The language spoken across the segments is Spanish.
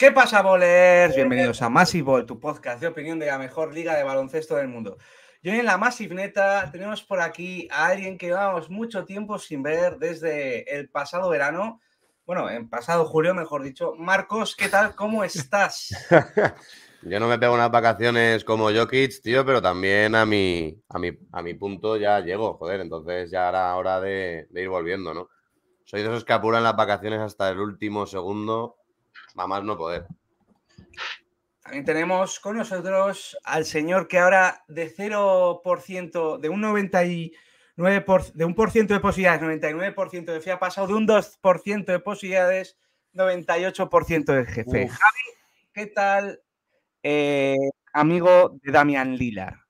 ¿Qué pasa, bolers? Bienvenidos a Massive Ball, tu podcast de opinión de la mejor liga de baloncesto del mundo. Y en la Massive Neta tenemos por aquí a alguien que llevamos mucho tiempo sin ver desde el pasado verano. Bueno, en pasado julio, mejor dicho. Marcos, ¿qué tal? ¿Cómo estás? yo no me pego unas vacaciones como Jokic, tío, pero también a mi, a a mi punto ya llego, joder. Entonces ya era hora de, de ir volviendo, ¿no? Soy de esos que apuran las vacaciones hasta el último segundo Mamás no poder. También tenemos con nosotros al señor que ahora de 0%, de un 99%, de un por ciento de posibilidades, 99% de fe, ha pasado de un 2% de posibilidades, 98% de jefe. Javi, ¿qué tal, eh, amigo de Damian Lila?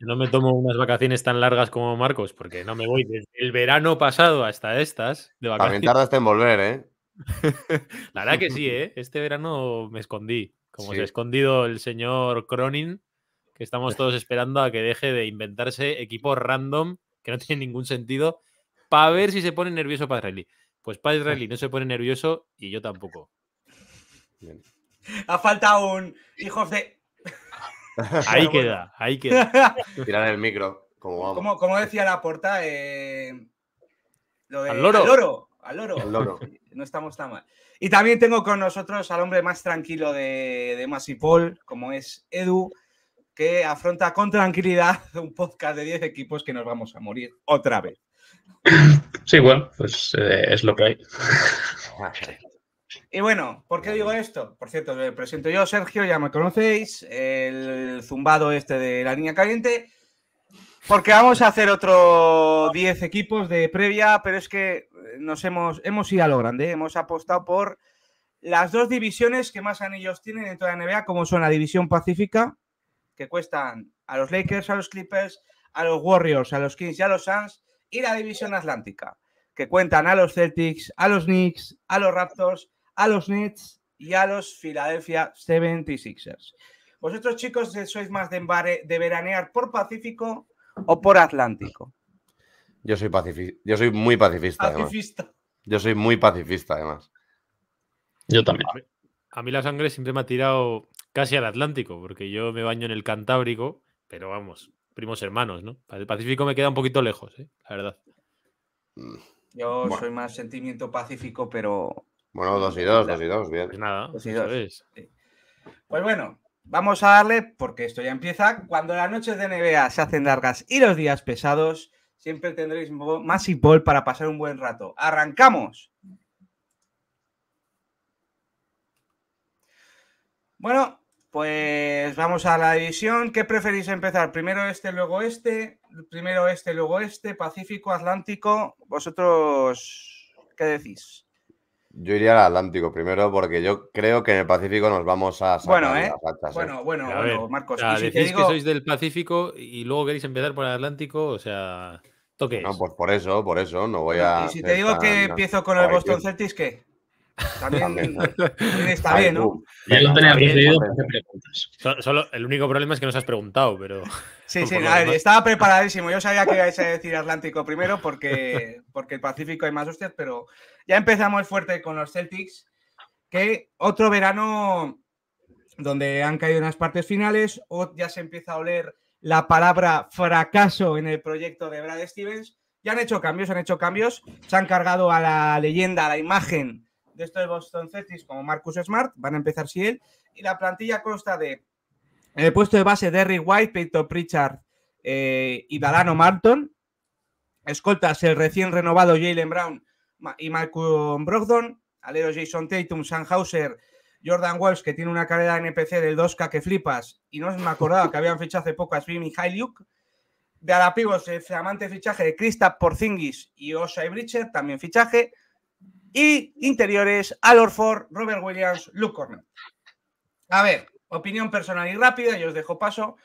No me tomo unas vacaciones tan largas como Marcos, porque no me voy desde el verano pasado hasta estas de vacaciones. También tardaste en volver, ¿eh? La verdad que sí, ¿eh? Este verano me escondí, como se ha escondido el señor Cronin, que estamos todos esperando a que deje de inventarse equipos random que no tiene ningún sentido para ver si se pone nervioso para rally. Pues para rally no se pone nervioso y yo tampoco. Ha faltado un hijo de. Ahí queda, ahí queda. Tirar el micro, como Como, decía la porta, eh, lo loro al loro. No estamos tan mal. Y también tengo con nosotros al hombre más tranquilo de, de Masipol, como es Edu, que afronta con tranquilidad un podcast de 10 equipos que nos vamos a morir otra vez. Sí, bueno, pues eh, es lo que hay. Y bueno, ¿por qué digo esto? Por cierto, me presento yo, Sergio, ya me conocéis, el zumbado este de la niña caliente, porque vamos a hacer otro 10 equipos de previa, pero es que nos hemos, hemos ido a lo grande, hemos apostado por las dos divisiones que más anillos tienen en toda la NBA, como son la división pacífica, que cuestan a los Lakers, a los Clippers, a los Warriors, a los Kings y a los Suns, y la división atlántica, que cuentan a los Celtics, a los Knicks, a los Raptors, a los Nets y a los Philadelphia 76ers. Vosotros chicos sois más de, de veranear por Pacífico o por Atlántico. Yo soy Yo soy muy pacifista. Yo soy muy pacifista, además. Yo también. A mí, la sangre siempre me ha tirado casi al Atlántico, porque yo me baño en el Cantábrico, pero vamos, primos hermanos, ¿no? el Pacífico me queda un poquito lejos, ¿eh? la verdad. Mm. Yo soy más sentimiento pacífico, pero. Bueno, dos y dos, dos y dos, bien. Pues nada, dos y dos. Pues bueno, vamos a darle, porque esto ya empieza. Cuando las noches de nevea se hacen largas y los días pesados, Siempre tendréis más y Paul para pasar un buen rato. ¡Arrancamos! Bueno, pues vamos a la división. ¿Qué preferís empezar? Primero este, luego este. Primero este, luego este. Pacífico, Atlántico. ¿Vosotros qué decís? Yo iría al Atlántico primero porque yo creo que en el Pacífico nos vamos a... ¿eh? ¿eh? bueno, bueno, bueno, Marcos. decís que sois del Pacífico y luego queréis empezar por el Atlántico, o sea... No, pues por eso, por eso, no voy a. si te digo que empiezo con el Boston Celtics, ¿qué? También, está bien, ¿no? Ya lo tenía bien, preguntas. Solo, el único problema es que nos has preguntado, pero. Sí, sí, estaba preparadísimo. Yo sabía que ibais a decir Atlántico primero porque, porque el Pacífico hay más hostias, pero ya empezamos fuerte con los Celtics. Que otro verano donde han caído unas partes finales, ya se empieza a oler la palabra fracaso en el proyecto de Brad Stevens. Ya han hecho cambios, han hecho cambios. Se han cargado a la leyenda, a la imagen de estos Boston Celtics como Marcus Smart. Van a empezar si él. Y la plantilla consta de en el puesto de base Derrick White, Peyton Pritchard eh, y Dalano Marton. Escoltas el recién renovado Jalen Brown y Malcolm Brogdon. Alero Jason Tatum, Sanhauser Jordan Wells, que tiene una carrera de NPC del 2K que flipas, y no me acordaba que habían fichado hace poco a y Mihailiuk. De Alapivos, el flamante fichaje de Krista Porzingis y y Bridger, también fichaje. Y interiores, Alorford, Robert Williams, Luke Cornell. A ver, opinión personal y rápida, yo os dejo paso.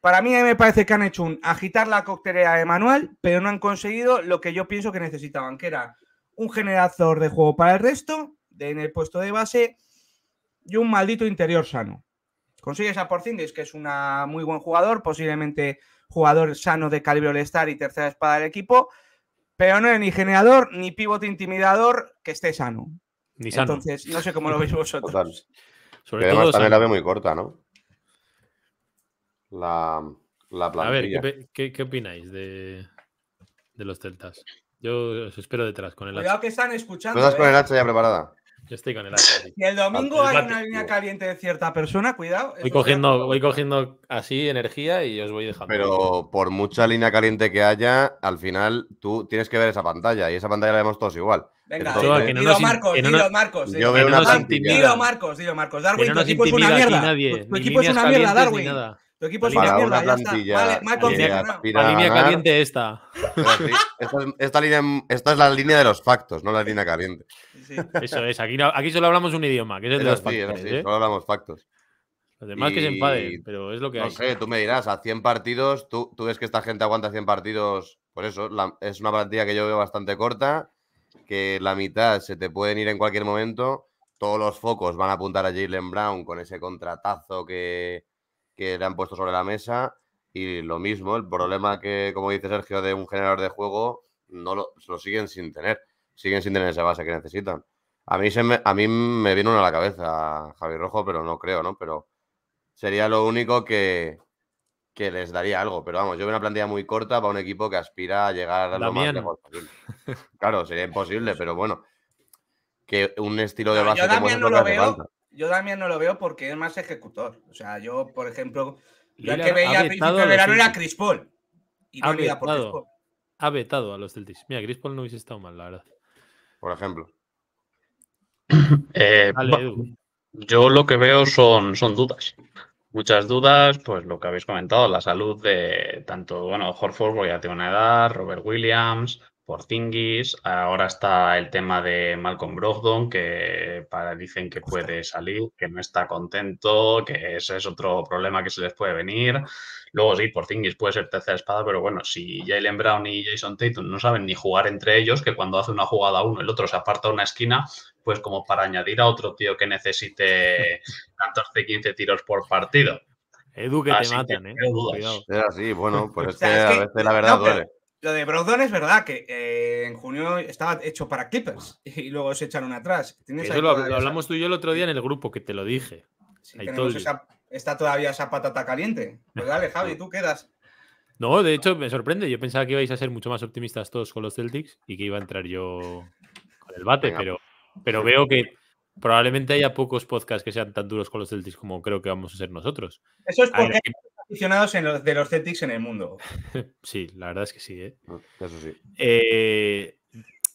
Para mí me parece que han hecho un agitar la coctelera de manual, pero no han conseguido lo que yo pienso que necesitaban, que era un generador de juego para el resto en el puesto de base y un maldito interior sano. Consigues a Porzingis, que es un muy buen jugador, posiblemente jugador sano de calibre All-Star y tercera espada del equipo, pero no es ni generador ni pivote intimidador que esté sano. Entonces, no sé cómo lo veis vosotros. Sobre todo también la ve muy corta, ¿no? La, la A ver, ¿qué, opináis de, los Celtas? Yo os espero detrás con el hacha. Cuidado que están escuchando. con ¿eh? el hacha ya preparada? Yo estoy con el Y el domingo hay una línea caliente de cierta persona, cuidado. Voy cogiendo, voy cogiendo así energía y os voy dejando. Pero por mucha línea caliente que haya, al final tú tienes que ver esa pantalla y esa pantalla la vemos todos igual. Venga, Entonces, que no Marcos, dilo, Marcos. Eh. Yo veo Dilo, Marcos, dilo, Marcos. Darwin, tu equipo es una mierda. tu equipo es una mierda, Darwin. Tu equipo mierda, la línea caliente esta. Esta, es la línea de los factos, no la línea caliente. Eso es, aquí, solo hablamos un idioma, que es el de los factos. Sí, ¿eh? solo hablamos factos. además que se enfade pero es lo que hay. No sé, tú me dirás, a 100 partidos, tú, tú ves que esta gente aguanta 100 partidos, por eso, es una plantilla que yo veo bastante corta, que la mitad se te pueden ir en cualquier momento, todos los focos van a apuntar a Jalen Brown con ese contratazo que que le han puesto sobre la mesa. Y lo mismo, el problema que, como dice Sergio, de un generador de juego, no lo, siguen sin tener. Siguen sin tener esa base que necesitan. A mí, me, a mí me viene una a la cabeza, Javi Rojo, pero no creo, ¿no? Pero sería lo único que, les daría algo. Pero vamos, yo veo una plantilla muy corta para un equipo que aspira a llegar a lo más lejos Claro, sería imposible, pero bueno. Que un estilo de base. yo también no lo veo yo también no lo veo porque es más ejecutor. O sea, yo, por ejemplo, yo el que veía a principio de verano era Chris Paul. Y no había por Chris Paul. Ha vetado a los Celtics. Mira, Chris Paul no hubiese estado mal, la verdad. Por ejemplo. Eh, yo lo que veo son, son dudas. Muchas dudas, pues lo que habéis comentado, la salud de tanto, bueno, Horford, porque ya tiene una edad, Robert Williams, Porzingis, ahora está el tema de Malcolm Brogdon, que dicen que puede salir, que no está contento, que ese es otro problema que se les puede venir. Luego sí, por Porzingis puede ser tercera espada, pero bueno, si Jalen Brown y Jason Tatum no saben ni jugar entre ellos, que cuando hace una jugada uno, el otro se aparta a una esquina, pues como para añadir a otro tío que necesite 14, 15 tiros por partido. Edu, que te matan, ¿eh? bueno, pues es a veces la verdad duele. Lo de Brogdon es verdad que eh, en junio estaba hecho para Clippers y luego se echaron atrás. lo, hablamos tú y yo el otro día en el grupo que te lo dije. está todavía esa patata caliente. Pues dale, Javi, tú quedas. No, de hecho me sorprende. Yo pensaba que ibais a ser mucho más optimistas todos con los Celtics y que iba a entrar yo con el bate, pero, pero veo que probablemente haya pocos podcasts que sean tan duros con los Celtics como creo que vamos a ser nosotros. Eso es porque, aficionados de los Celtics en el mundo. Sí, la verdad es que sí. ¿eh? Ah, eso sí. Eh,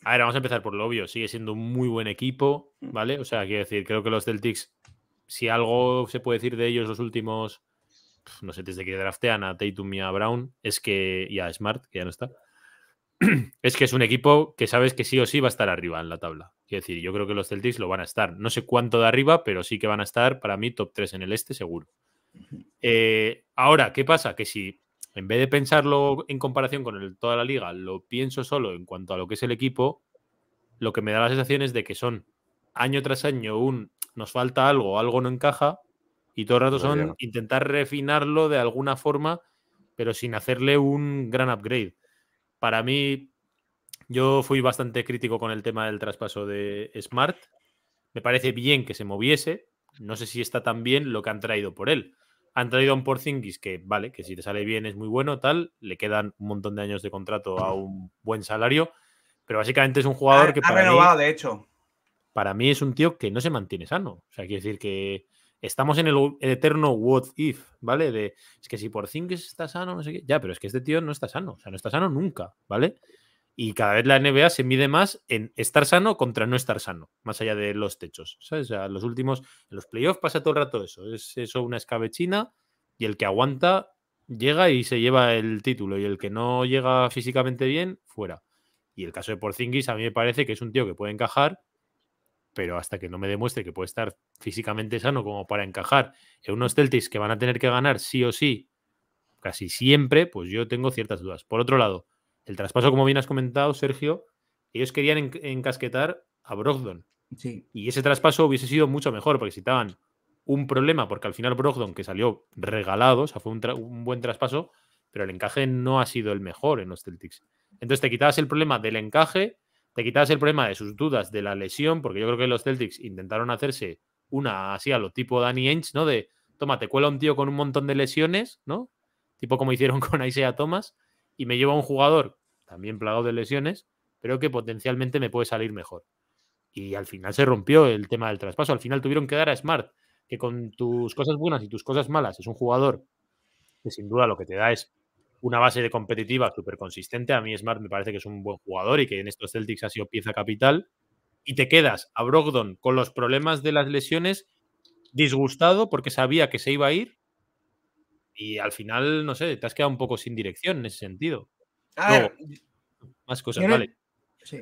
a ver, vamos a empezar por lo obvio. Sigue siendo un muy buen equipo, mm. ¿vale? O sea, quiero decir, creo que los Celtics, si algo se puede decir de ellos los últimos, no sé, desde que draftean a Tatum y a Brown, es que, y a Smart, que ya no está, es que es un equipo que sabes que sí o sí va a estar arriba en la tabla. Quiero decir, yo creo que los Celtics lo van a estar. No sé cuánto de arriba, pero sí que van a estar, para mí, top 3 en el este, seguro. Eh, ahora, ¿qué pasa? Que si en vez de pensarlo en comparación con toda la liga, lo pienso solo en cuanto a lo que es el equipo, lo que me da la sensación es de que son año tras año un nos falta algo, algo no encaja, y todo el rato son intentar refinarlo de alguna forma, pero sin hacerle un gran upgrade. Para mí, yo fui bastante crítico con el tema del traspaso de Smart. Me parece bien que se moviese. No sé si está tan bien lo que han traído por él. Han traído a un Porzingis que, vale, que si te sale bien es muy bueno, tal, le quedan un montón de años de contrato a un buen salario, pero básicamente es un jugador que para renovado, mí, de hecho. Para mí es un tío que no se mantiene sano. O sea, quiere decir que estamos en el eterno what if, ¿vale? De es que si Porzingis está sano, no sé qué. Ya, pero es que este tío no está sano, o sea, no está sano nunca, ¿vale? y cada vez la NBA se mide más en estar sano contra no estar sano, más allá de los techos. los últimos, en los playoffs pasa todo el rato eso. Es eso una escabechina y el que aguanta llega y se lleva el título y el que no llega físicamente bien, fuera. Y el caso de Porzingis a mí me parece que es un tío que puede encajar, pero hasta que no me demuestre que puede estar físicamente sano como para encajar en unos Celtics que van a tener que ganar sí o sí casi siempre, pues yo tengo ciertas dudas. Por otro lado, el traspaso, como bien has comentado, Sergio, ellos querían encasquetar a Brogdon. Y ese traspaso hubiese sido mucho mejor, porque citaban un problema, porque al final Brogdon, que salió regalado, o sea, fue un, buen traspaso, pero el encaje no ha sido el mejor en los Celtics. Entonces te quitabas el problema del encaje, te quitabas el problema de sus dudas de la lesión, porque yo creo que los Celtics intentaron hacerse una así a lo tipo Danny Ainge, ¿no? De, toma, te cuela un tío con un montón de lesiones, ¿no? Tipo como hicieron con Isaiah Thomas, y me lleva un jugador también plagado de lesiones, pero que potencialmente me puede salir mejor. Y al final se rompió el tema del traspaso. Al final tuvieron que dar a Smart, que con tus cosas buenas y tus cosas malas es un jugador que sin duda lo que te da es una base de competitiva súper consistente. A mí Smart me parece que es un buen jugador y que en estos Celtics ha sido pieza capital. Y te quedas a Brogdon con los problemas de las lesiones, disgustado porque sabía que se iba a ir y al final, no sé, te has quedado un poco sin dirección en ese sentido. más cosas, vale. Sí.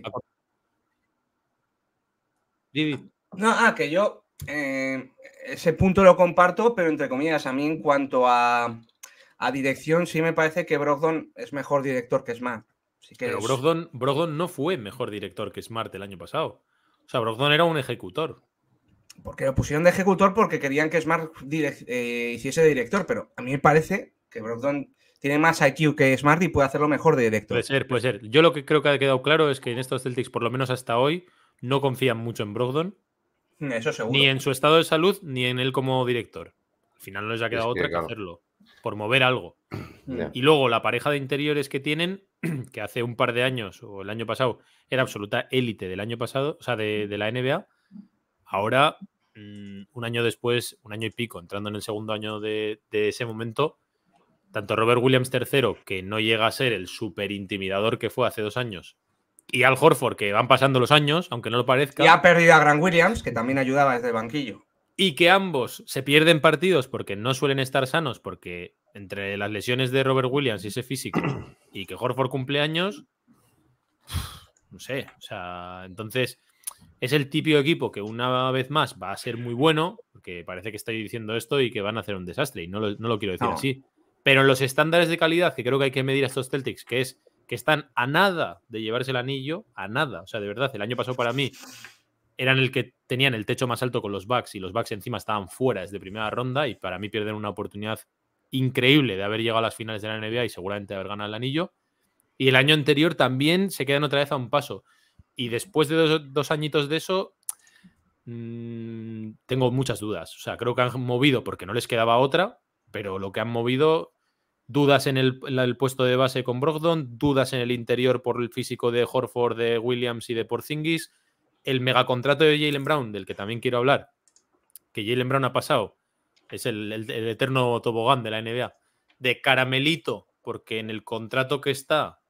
No, ah, que yo eh, ese punto lo comparto, pero entre comillas, a mí en cuanto a, dirección, sí me parece que Brogdon es mejor director que Smart. pero Brogdon no fue mejor director que Smart el año pasado. O sea, Brogdon era un ejecutor. Porque lo pusieron de ejecutor porque querían que Smart eh, hiciese de director, pero a mí me parece que Brogdon tiene más IQ que Smart y puede hacerlo mejor de director. Puede ser, puede ser. Yo lo que creo que ha quedado claro es que en estos Celtics, por lo menos hasta hoy, no confían mucho en Brogdon. Mm, eso seguro. Ni en su estado de salud, ni en él como director. Al final no les ha quedado otra que hacerlo, por mover algo. Y luego la pareja de interiores que tienen, que hace un par de años o el año pasado era absoluta élite del año pasado, o sea, de la NBA Ahora, mm, un año después, un año y pico, entrando en el segundo año de, ese momento, tanto Robert Williams III, que no llega a ser el super intimidador que fue hace dos años, y Al Horford, que van pasando los años, aunque no lo parezca. Y ha perdido a Grant Williams, que también ayudaba desde el banquillo. Y que ambos se pierden partidos porque no suelen estar sanos, porque entre las lesiones de Robert Williams y ese físico, y que Horford cumple años, no sé, o sea, entonces es el típico equipo que una vez más va a ser muy bueno, porque parece que estoy diciendo esto y que van a hacer un desastre, y no lo, quiero decir así. Pero los estándares de calidad que creo que hay que medir a estos Celtics, que es que están a nada de llevarse el anillo, a nada. O sea, de verdad, el año pasado para mí eran el que tenían el techo más alto con los Bucks y los Bucks encima estaban fuera desde primera ronda y para mí pierden una oportunidad increíble de haber llegado a las finales de la NBA y seguramente haber ganado el anillo. Y el año anterior también se quedan otra vez a un paso. Y después de dos, añitos de eso, mm, tengo muchas dudas. O sea, creo que han movido porque no les quedaba otra, pero lo que han movido, dudas en el, puesto de base con Brogdon, dudas en el interior por el físico de Horford, de Williams y de Porzingis, el megacontrato de Jalen Brown, del que también quiero hablar, que Jalen Brown ha pasado, es el eterno tobogán de la NBA, de caramelito, porque en el contrato que está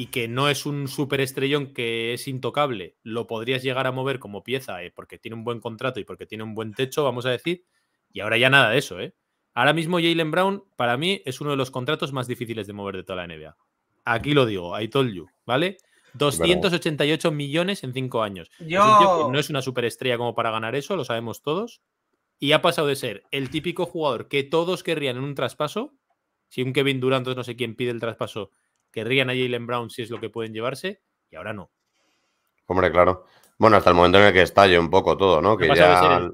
y que no es un superestrellón que es intocable, lo podrías llegar a mover como pieza eh, porque tiene un buen contrato y porque tiene un buen techo, vamos a decir, y ahora ya nada de eso, ¿eh? Ahora mismo Jalen Brown, para mí, es uno de los contratos más difíciles de mover de toda la NBA. Aquí lo digo, I told you, ¿vale? 288 millones en 5 años. no es una superestrella como para ganar eso, lo sabemos todos. Y ha pasado de ser el típico jugador que todos querrían en un traspaso. Si un Kevin Durant no sé quién pide el traspaso querrían a Jalen Brown si es lo que pueden llevarse y ahora no. Hombre, claro. Bueno, hasta el momento en el que estalle un poco todo, ¿no? Que ya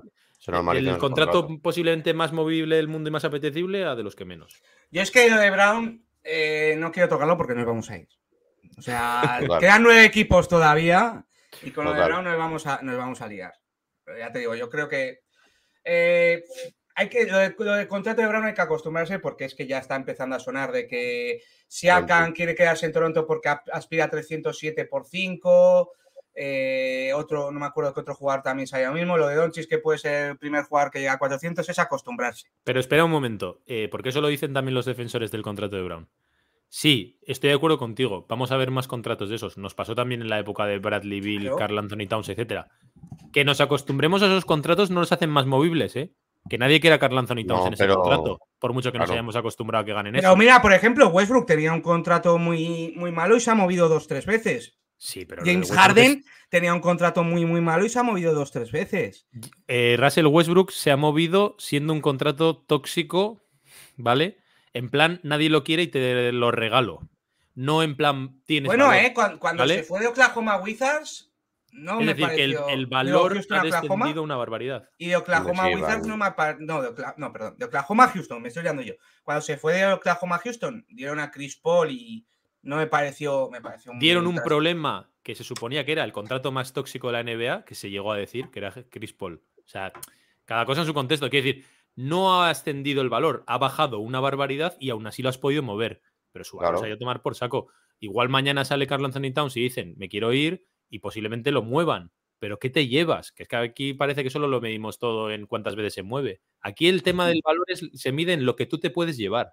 el, el contrato posiblemente más movible del mundo y más apetecible a de los que menos. Yo es que lo de Brown eh, no quiero tocarlo porque no vamos a ir. O sea, quedan nueve equipos todavía y con lo de Brown nos vamos a, nos vamos a liar. Pero ya te digo, yo creo que eh, hay que, lo, del contrato de Brown hay que acostumbrarse porque es que ya está empezando a sonar de que si Akan quiere quedarse en Toronto porque aspira a 307 por 5. Eh, otro, no me acuerdo que otro jugador también sabía lo mismo. Lo de Donchis, que puede ser el primer jugador que llega a 400, es acostumbrarse. Pero espera un momento, eh, porque eso lo dicen también los defensores del contrato de Brown. Sí, estoy de acuerdo contigo. Vamos a ver más contratos de esos. Nos pasó también en la época de Bradley Bill, Carl Anthony Towns, etcétera. Que nos acostumbremos a esos contratos no nos hacen más movibles, ¿eh? Que nadie quiera a en ese contrato, por mucho que nos hayamos acostumbrado a que gane en eso. Pero mira, por ejemplo, Westbrook tenía un contrato muy, muy malo y se ha movido dos, tres veces. Sí, pero James Harden tenía un contrato muy, muy malo y se ha movido dos, tres veces. Eh, Russell Westbrook se ha movido siendo un contrato tóxico, ¿vale? En plan, nadie lo quiere y te lo regalo. No en plan, tienes. Bueno, eh, cuando, se fue de Oklahoma Wizards, no es decir, que el, valor ha descendido una barbaridad. Y de Oklahoma Wizards no me no, de no, perdón, de Oklahoma Houston, me estoy liando yo. Cuando se fue de Oklahoma Houston, dieron a Chris Paul y no me pareció. Me pareció dieron un problema que se suponía que era el contrato más tóxico de la NBA, que se llegó a decir que era Chris Paul. O sea, cada cosa en su contexto. Quiere decir, no ha ascendido el valor, ha bajado una barbaridad y aún así lo has podido mover. Pero su valor se ha ido a tomar por saco. Igual mañana sale Carl Anthony Towns y dicen, me quiero ir y posiblemente lo muevan. Pero ¿qué te llevas? Que es que aquí parece que solo lo medimos todo en cuántas veces se mueve. Aquí el tema del valor es, se mide en lo que tú te puedes llevar.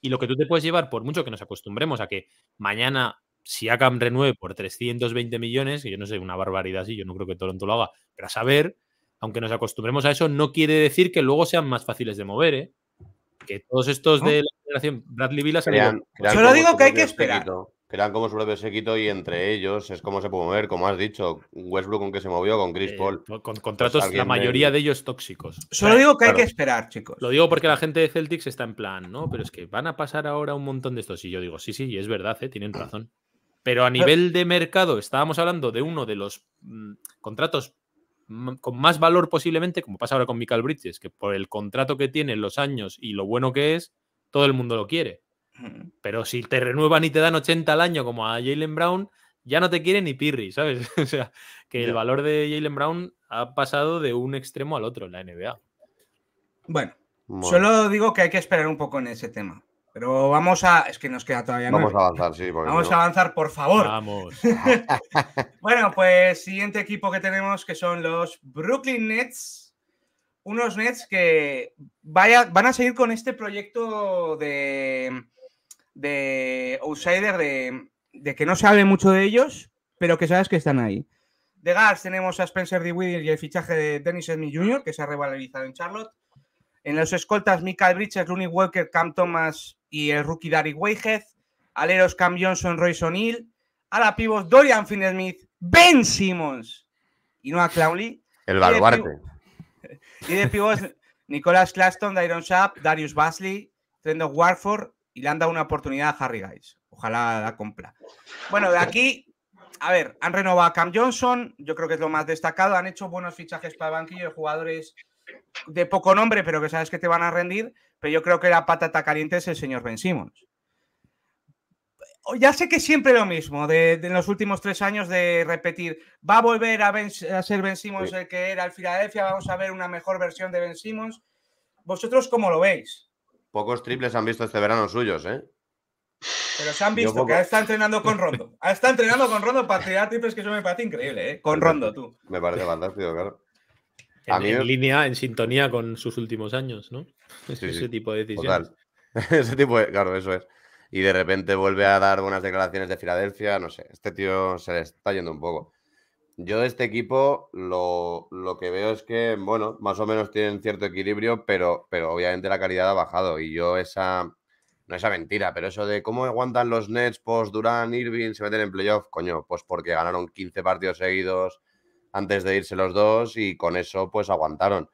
Y lo que tú te puedes llevar, por mucho que nos acostumbremos a que mañana si hagan renueve por 320 millones, que yo no sé, una barbaridad así, yo no creo que Toronto lo haga, pero a saber, aunque nos acostumbremos a eso, no quiere decir que luego sean más fáciles de mover, ¿eh? Que todos estos de la generación Bradley Villa Yo digo que hay que esperar que eran como su propio séquito y entre ellos es como se puede ver, como has dicho, Westbrook con que se movió, con Chris eh, Paul. con pues contratos, la mayoría de... ellos tóxicos. Solo digo que hay que esperar, chicos. Lo digo porque la gente de Celtics está en plan, ¿no? Pero es que van a pasar ahora un montón de estos. Y yo digo, sí, sí, es verdad, eh, tienen razón. Pero a nivel de mercado, estábamos hablando de uno de los mm, contratos con más valor posiblemente, como pasa ahora con Michael Bridges, que por el contrato que tiene, los años y lo bueno que es, todo el mundo lo quiere. Pero si te renuevan y te dan 80 al año como a Jalen Brown, ya no te quiere ni Pirri, ¿sabes? o sea, que el valor de Jalen Brown ha pasado de un extremo al otro en la NBA. Bueno, solo digo que hay que esperar un poco en ese tema. Pero vamos a. Es que nos queda todavía. Vamos a avanzar, sí. Vamos a avanzar, por favor. Vamos. bueno, pues siguiente equipo que tenemos que son los Brooklyn Nets. Unos Nets que vaya, van a seguir con este proyecto de de outsider, de, que no se mucho de ellos, pero que sabes que están ahí. De Gas tenemos a Spencer Dewey y el fichaje de Dennis Smith Jr., que se ha revalorizado en Charlotte. En los escoltas, Michael Bridges, Looney Walker, Cam Thomas y el rookie darry Weyhead. Aleros, Cam Johnson, Royce O'Neill. A la Dorian finn smith Ben Simmons y Noah Clowney. El baluarte. Y de pivot, Nicolas Claston, Dairon Sharp, Darius Basley, Trendo Warford, y le han dado una oportunidad a Harry Guys. Ojalá la compra Bueno, de aquí, a ver, han renovado a Cam Johnson, yo creo que es lo más destacado. Han hecho buenos fichajes para el banquillo de jugadores de poco nombre, pero que sabes que te van a rendir. Pero yo creo que la patata caliente es el señor Ben Simmons. Ya sé que siempre lo mismo, de, en los últimos tres años, de repetir, va a volver a, ser Ben Simmons el que era al Filadelfia, vamos a ver una mejor versión de Ben Simmons. ¿Vosotros cómo lo veis? Pocos triples han visto este verano suyos, ¿eh? Pero se han visto que está entrenando con Rondo. Está entrenando con Rondo para tirar triples que eso me parece increíble, ¿eh? Con Rondo, tú. Me parece fantástico, claro. En, línea, en sintonía con sus últimos años, ¿no? ese, tipo de decisiones. ese tipo de... Claro, eso es. Y de repente vuelve a dar buenas declaraciones de Filadelfia, no sé. Este tío se le está yendo un poco. Yo de este equipo lo, que veo es que, bueno, más o menos tienen cierto equilibrio, pero, pero obviamente la calidad ha bajado. Y yo esa, no esa mentira, pero eso de cómo aguantan los Nets, post Durán, Irving, se meten en playoff, coño, pues porque ganaron 15 partidos seguidos antes de irse los dos y con eso pues aguantaron.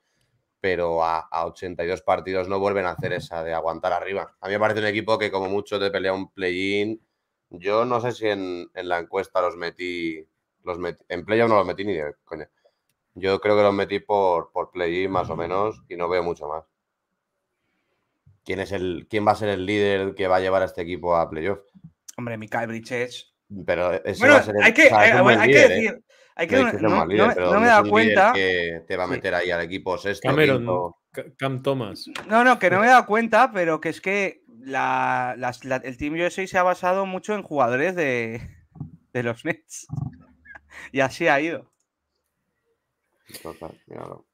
Pero a, 82 partidos no vuelven a hacer esa de aguantar arriba. A mí me parece un equipo que como mucho te pelea un play-in. Yo no sé si en la encuesta los metí los en playoff no los metí ni de coña. Yo creo que los metí por, por play más o menos y no veo mucho más. ¿Quién, es el, ¿Quién va a ser el líder que va a llevar a este equipo a playoff? Hombre, Mikael Bridges. Pero ese va a ser el, hay que, eh, hay que ¿eh? decir. Hay que, no, me he dado cuenta. Que te va a meter ahí al equipo sexto. Cam Thomas. No, no, que no me he dado cuenta, pero que es que el Team USA se ha basado mucho en jugadores de, de los Nets y así ha ido. Total, míralo.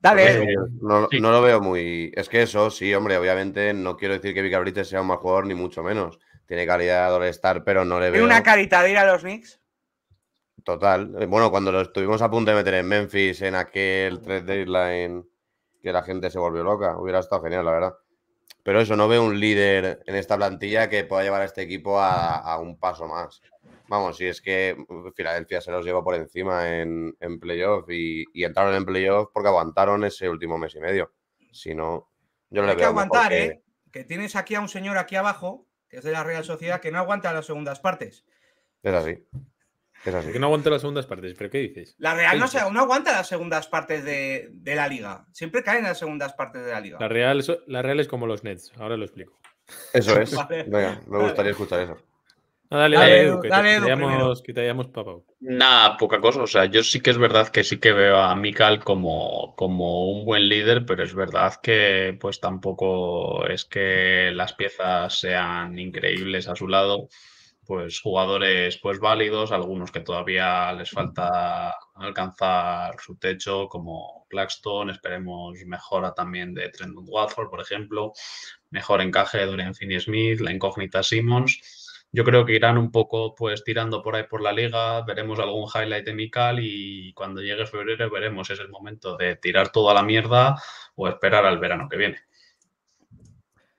Dale. no, lo veo muy. Es que eso, sí, hombre, obviamente no quiero decir que Vicabrites sea un mal jugador, ni mucho menos. Tiene calidad de All-Star, pero no le veo. ¿Tiene una carita de ir a los Knicks? Total. Eh, bueno, cuando lo estuvimos a punto de meter en Memphis, en aquel 3 line, que la gente se volvió loca. Hubiera estado genial, la verdad. Pero eso, no veo un líder en esta plantilla que pueda llevar a este equipo a un paso más. Vamos, si es que mm, Filadelfia se los llevó por encima en, en playoff y, entraron en playoff porque aguantaron ese último mes y medio. Si no, yo Hay que aguantar, ¿eh? Que tienes aquí a un señor aquí abajo, que es de la Real Sociedad, que no aguanta las segundas partes. Es así. Es así. Que no aguanta las segundas partes, pero ¿qué dices? La Real no, se, no aguanta las segundas partes de, la liga. Siempre caen las segundas partes de la liga. La Real, la Real es como los Nets, ahora lo explico. Eso es. me gustaría escuchar eso dale, dale, Nada, poca cosa. O sea, yo sí que es verdad que sí que veo a Mikal como, como un buen líder, pero es verdad que pues tampoco es que las piezas sean increíbles a su lado. Pues jugadores pues válidos, algunos que todavía les falta alcanzar su techo, como Blackstone, esperemos mejora también de Trent Watford, por ejemplo, mejor encaje de Dorian Finney-Smith, la incógnita Simmons yo creo que irán un poco pues tirando por ahí por la liga, veremos algún highlight de y cuando llegue febrero veremos, es el momento de tirar toda la mierda o esperar al verano que viene.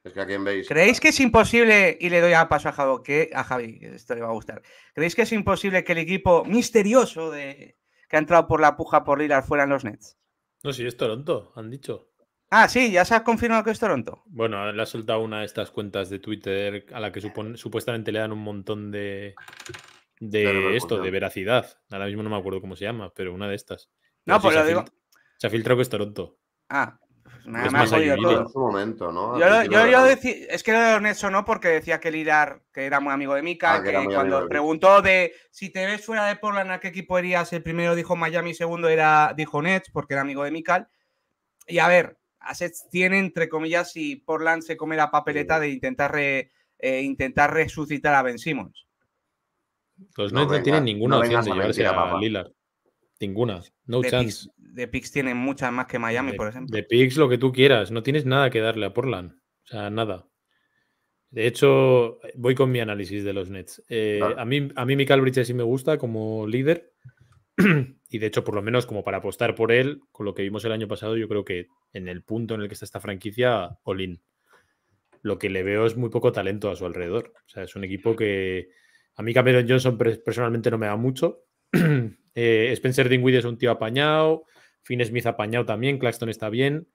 Es que veis. ¿Creéis que es imposible, y le doy a paso a Javi, que a Javi, esto le va a gustar, ¿creéis que es imposible que el equipo misterioso de, que ha entrado por la puja por Lilar fuera en los Nets? No, si es Toronto, han dicho. Ah, sí, ya se ha confirmado que es Toronto. Bueno, le ha soltado una de estas cuentas de Twitter a la que supuestamente le dan un montón de, de esto, de veracidad. Ahora mismo no me acuerdo cómo se llama, pero una de estas. No, pues lo digo. Se ha filtrado que es Toronto. Ah, pues nada más todo. En su momento, ¿no? Yo, es que lo de Ernesto no, porque decía que Lidar que era muy amigo de Mika, ah, que, cuando preguntó de si te ves fuera de Portland, ¿a qué equipo irías? El primero dijo Miami, el segundo era, dijo Nets, porque era amigo de Mika. Y a ver, Assets tiene, entre comillas, si Portland se come la papeleta de intentar, eh, intentar resucitar a Ben Simmons. Los pues Nets no tienen ninguna opción de llevarse a, Pablo Lillard. Ninguna. No chance. de tienen muchas más que Miami, por ejemplo. De Picks lo que tú quieras. No tienes nada que darle a Portland. O sea, nada. De hecho, voy con mi análisis de los Nets. Eh, a, mí, a mí Michael Bridges sí me gusta como líder. y de hecho, por lo menos como para apostar por él, con lo que vimos el año pasado, yo creo que en el punto en el que está esta franquicia, Olin. Lo que le veo es muy poco talento a su alrededor. O sea, es un equipo que a mí Cameron Johnson personalmente no me da mucho. Eh, Spencer Dinwiddie es un tío apañado, Finn Smith apañado también, Claxton está bien,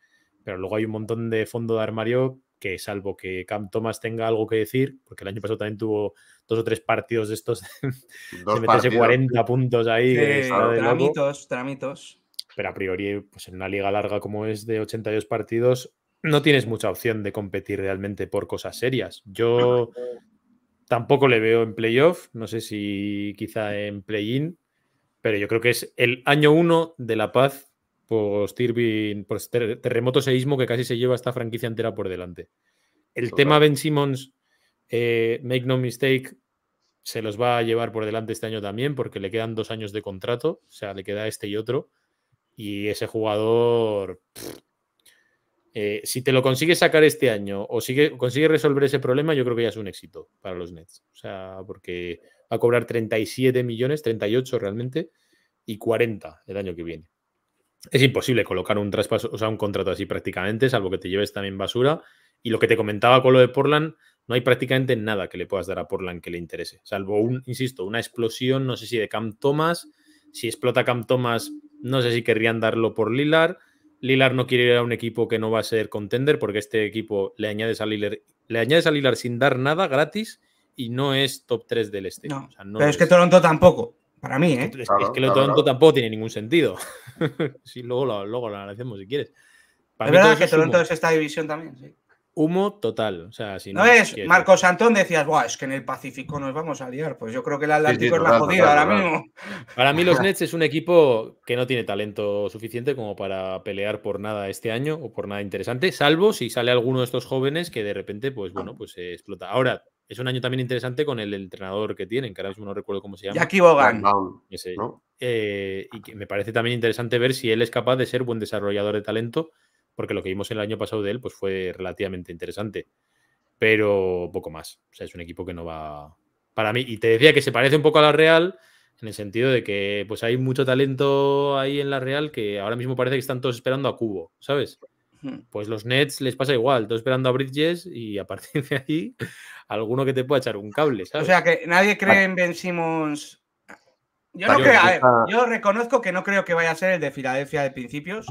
pero luego hay un montón de fondo de armario que salvo que Cam Thomas tenga algo que decir, porque el año pasado también tuvo dos o tres partidos de estos se metiese 40 puntos ahí. tramitos, tramitos. Pero a priori, pues en una liga larga como es de 82 partidos, no tienes mucha opción de competir realmente por cosas serias. Yo tampoco le veo en playoff, no sé si quizá en play-in, pero yo creo que es el año uno de la paz pues pues terremoto seísmo que casi se lleva esta franquicia entera por delante. El tema Ben Simmons, eh, make no mistake, se los va a llevar por delante este año también porque le quedan dos años de contrato, o sea, le queda este y otro. Y ese jugador, eh, si te lo consigue sacar este año o consigue consigues resolver ese problema, yo creo que ya es un éxito para los Nets. O sea, porque va a cobrar 37 millones, 38 realmente, y 40 el año que viene es imposible colocar un traspaso, o sea, un contrato así prácticamente, salvo que te lleves también basura. Y lo que te comentaba con lo de Portland, no hay prácticamente nada que le puedas dar a Portland que le interese, salvo un, insisto, una explosión, no sé si de Cam Thomas, si explota Cam Thomas, no sé si querrían darlo por Lilar. Lilar no quiere ir a un equipo que no va a ser contender, porque este equipo le añades a Lilar, le añades a Lilar sin dar nada gratis y no es top 3 del este. No, pero es que Toronto tampoco. Para mí, ¿eh? Es, que ¿eh? lo tampoco tiene ningún sentido. sí, luego lo, luego lo si quieres. es verdad que Toronto es esta división también, sí. Humo total. O sea, si no, es, Marcos Antón decías, Buah, es que en el Pacífico nos vamos a liar. Pues yo creo que el Atlántico es la jodida ahora mismo. Para mí, los Nets es un equipo que no tiene talento suficiente como para pelear por nada este año o por nada interesante, salvo si sale alguno de estos jóvenes que de repente, pues bueno, ah. pues se eh, explota. Ahora, es un año también interesante con el, entrenador que tienen, que ahora mismo no recuerdo cómo se llama. Jackie Bogan. Eh, y que me parece también interesante ver si él es capaz de ser buen desarrollador de talento, porque lo que vimos el año pasado de él pues fue relativamente interesante, pero poco más. O sea, es un equipo que no va para mí. Y te decía que se parece un poco a la Real en el sentido de que pues hay mucho talento ahí en la Real que ahora mismo parece que están todos esperando a Cubo, ¿sabes? Pues los Nets les pasa igual, todo esperando a Bridges y a partir de ahí alguno que te pueda echar un cable. O sea que nadie cree en Ben Simmons. Yo no creo, yo reconozco que no creo que vaya a ser el de Filadelfia de principios,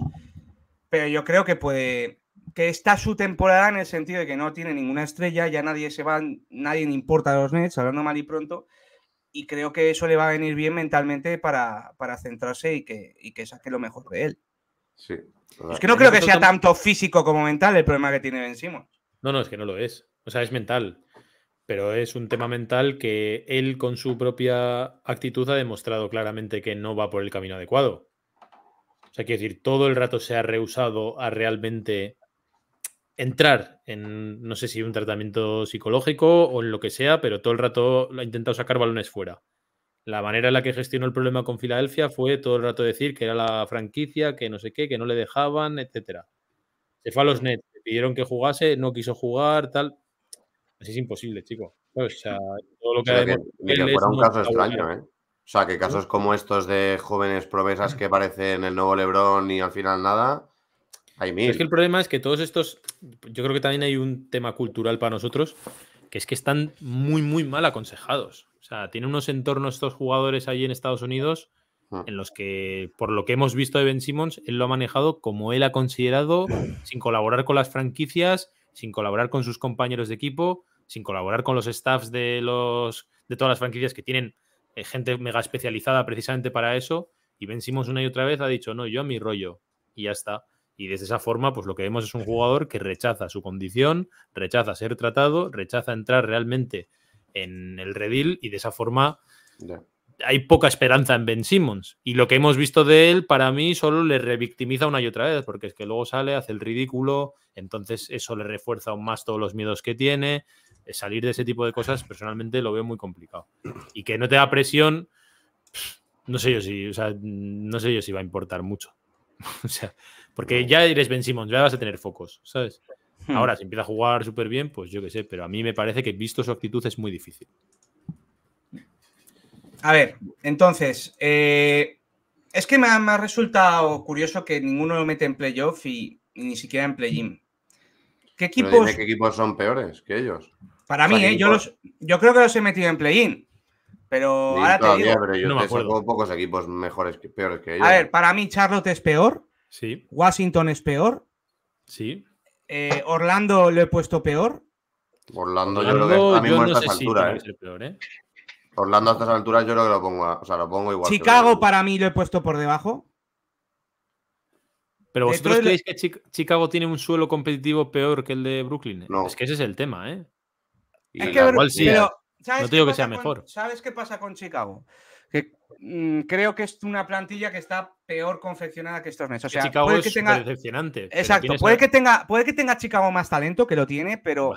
pero yo creo que puede, que está su temporada en el sentido de que no tiene ninguna estrella, ya nadie se va, nadie le importa a los Nets, hablando mal y pronto, y creo que eso le va a venir bien mentalmente para, centrarse y que saque lo mejor de él. Es que no creo que sea tanto físico como mental el problema que tiene Ben No, no, es que no lo es. O sea, es mental. Pero es un tema mental que él con su propia actitud ha demostrado claramente que no va por el camino adecuado. O sea, quiero decir, todo el rato se ha rehusado a realmente entrar en, no sé si un tratamiento psicológico o en lo que sea, pero todo el rato ha intentado sacar balones fuera la manera en la que gestionó el problema con Filadelfia fue todo el rato decir que era la franquicia, que no sé qué, que no le dejaban, etcétera. Se fue a los Nets, le pidieron que jugase, no quiso jugar, tal. Así es imposible, chico. O sea, todo lo que, que, fuera un caso extraño, ¿eh? O sea, que casos como estos de jóvenes promesas que parecen el nuevo Lebron y al final nada, hay mil. Es que el problema es que todos estos, yo creo que también hay un tema cultural para nosotros, que es que están muy, muy mal aconsejados. O sea, tiene unos entornos estos jugadores allí en Estados Unidos ah. en los que, por lo que hemos visto de Ben Simmons, él lo ha manejado como él ha considerado, sin colaborar con las franquicias, sin colaborar con sus compañeros de equipo, sin colaborar con los staffs de, los, de todas las franquicias que tienen eh, gente mega especializada precisamente para eso. Y Ben Simmons una y otra vez ha dicho, no, yo a mi rollo. Y ya está. Y desde esa forma, pues lo que vemos es un jugador que rechaza su condición, rechaza ser tratado, rechaza entrar realmente en el redil y de esa forma hay poca esperanza en Ben Simmons. Y lo que hemos visto de él, para mí, solo le revictimiza una y otra vez, porque es que luego sale, hace el ridículo, entonces eso le refuerza aún más todos los miedos que tiene. Eh, salir de ese tipo de cosas, personalmente lo veo muy complicado. Y que no te da presión, no sé yo si, no sé yo si va a importar mucho. o sea, porque ya eres Ben Simmons, ya vas a tener focos, ¿sabes? Hmm. Ahora, si empieza a jugar súper bien, pues yo qué sé, pero a mí me parece que visto su actitud es muy difícil. A ver, entonces, eh, es que me ha, resultado curioso que ninguno lo mete en playoff y, ni siquiera en play-in. ¿Qué equipos... ¿Qué equipos son peores que ellos? Para mí, ¿eh? yo, creo que los he metido en play-in. Pero ahora te digo. yo no me pocos equipos mejores peores que ellos. A ver, para mí Charlotte es peor. Sí. Washington es peor. Sí. Eh, Orlando lo he puesto peor. Orlando, yo creo que a mí a estas alturas. ¿eh? eh. Orlando a estas alturas yo creo que lo pongo, o sea, lo pongo igual. Chicago para mí lo he puesto por debajo. Pero vosotros creéis que Chicago tiene un suelo competitivo peor que el de Brooklyn. ¿eh? Es que ese es el tema, ¿eh? igual sí. no te digo que sea mejor. ¿Sabes qué pasa con Chicago? Mm, creo que es una plantilla que está peor confeccionada que estos Nets. O sea, puede que tenga... decepcionante. Exacto. Puede, que tenga, Chicago más talento, que lo tiene, pero.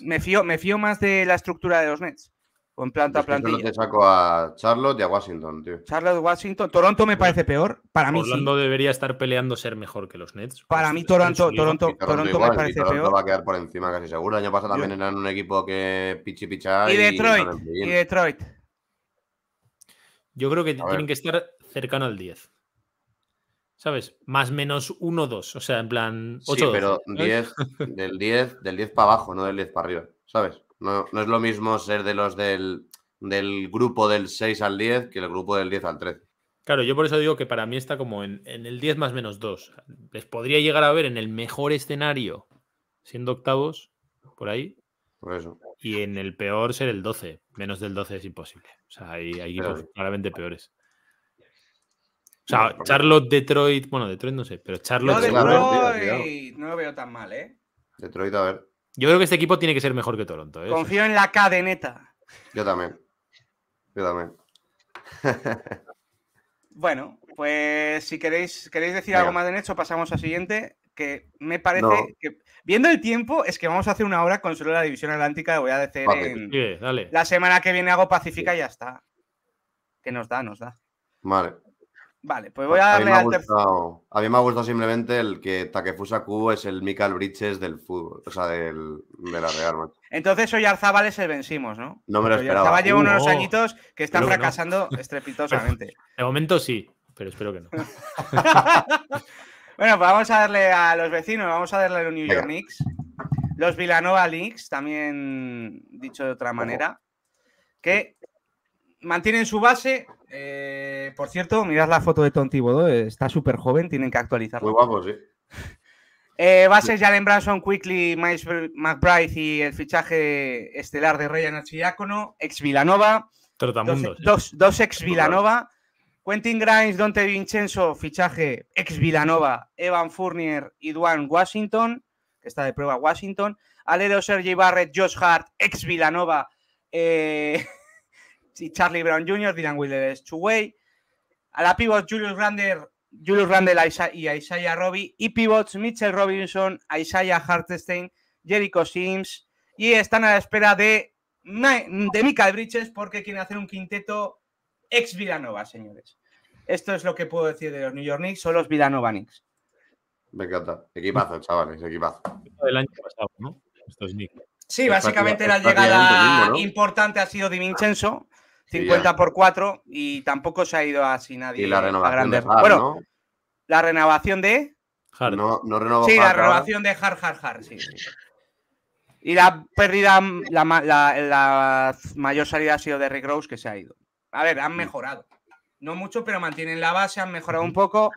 Me fío, me fío más de la estructura de los Nets. con en planta, plantilla. Yo saco a Charlotte y a Washington, tío. Charlotte, Washington. Toronto me parece peor. Para mí. Orlando debería estar peleando ser mejor que los Nets. Para pues mí, Toronto, Toronto, Toronto, me parece Toronto peor. va a quedar por encima casi seguro. El año pasado también eran un equipo que pichi Y, y Detroit. Y Detroit. Yo creo que tienen que estar cercano al 10. ¿Sabes? Más menos 1 2, o sea, en plan 8 Sí, pero 10 del 10 del 10 para abajo, no del 10 para arriba, ¿sabes? No, es lo mismo ser de los del, grupo del 6 al 10 que el grupo del 10 al 13. Claro, yo por eso digo que para mí está como en, en el 10 más menos 2. Les podría llegar a ver en el mejor escenario, siendo octavos, por ahí, y en el peor ser el 12. Menos del 12 es imposible. O sea, hay, equipos claramente peores. O sea, Charlotte, Detroit. Bueno, Detroit no sé, pero Charlotte. No, Detroit. No lo veo tan mal, ¿eh? Detroit, a ver. Yo creo que este equipo tiene que ser mejor que Toronto. ¿eh? Confío en la cadeneta. Yo también. Yo también. bueno, pues si queréis, queréis decir algo más de esto pasamos al siguiente que me parece que, viendo el tiempo, es que vamos a hacer una hora con solo la División Atlántica, voy a decir en... la semana que viene hago Pacífica y ya está. Que nos da, nos da. Vale. Vale, pues voy pues a darle a mí me ha simplemente el que Takefusa Kubo es el Michael Bridges del fútbol, o sea, del, de la Real Madrid. Entonces hoy Arzabal es el vencimos, ¿no? No me lo esperaba. Oyarzabal lleva uh, unos añitos que están fracasando estrepitosamente. de momento sí, pero espero que no. Bueno, pues vamos a darle a los vecinos, vamos a darle a los New York Knicks. Los Villanova Knicks, también dicho de otra manera, que mantienen su base. Eh, por cierto, mirad la foto de Tonti está súper joven, tienen que actualizarlo. Muy guapo, sí. Eh, bases Jalen Branson, Quickly, McBride y el fichaje estelar de Ryan Archidiácono, ex Vilanova. Dos, dos, dos, ex Vilanova Quentin Grimes, Dante Vincenzo, fichaje ex Vilanova, Evan Fournier y Duan Washington, que está de prueba Washington. Alero Sergi Barrett, Josh Hart, ex Vilanova y eh, Charlie Brown Jr., Dylan Williams, Chuway. A la pivot Julius Randle, Julius Randle y Isaiah Robbie. Y pivots Mitchell Robinson, Isaiah Hartstein, Jericho Sims. Y están a la espera de, de Michael Bridges porque quieren hacer un quinteto ex Vilanova, señores. Esto es lo que puedo decir de los New York Knicks, son los Villanova Knicks. Me encanta. Equipazo, chavales, equipazo. Del año pasado, ¿no? Sí, básicamente la llegada importante ha sido Di Vincenzo, 50 por 4, y tampoco se ha ido así nadie. Y la renovación grandes. De bueno, la renovación de. No, Sí, la renovación de Har Har Har, sí. Y la pérdida, la, la, mayor salida ha sido de Rick Rose, que se ha ido. A ver, han mejorado no mucho, pero mantienen la base, han mejorado un poco.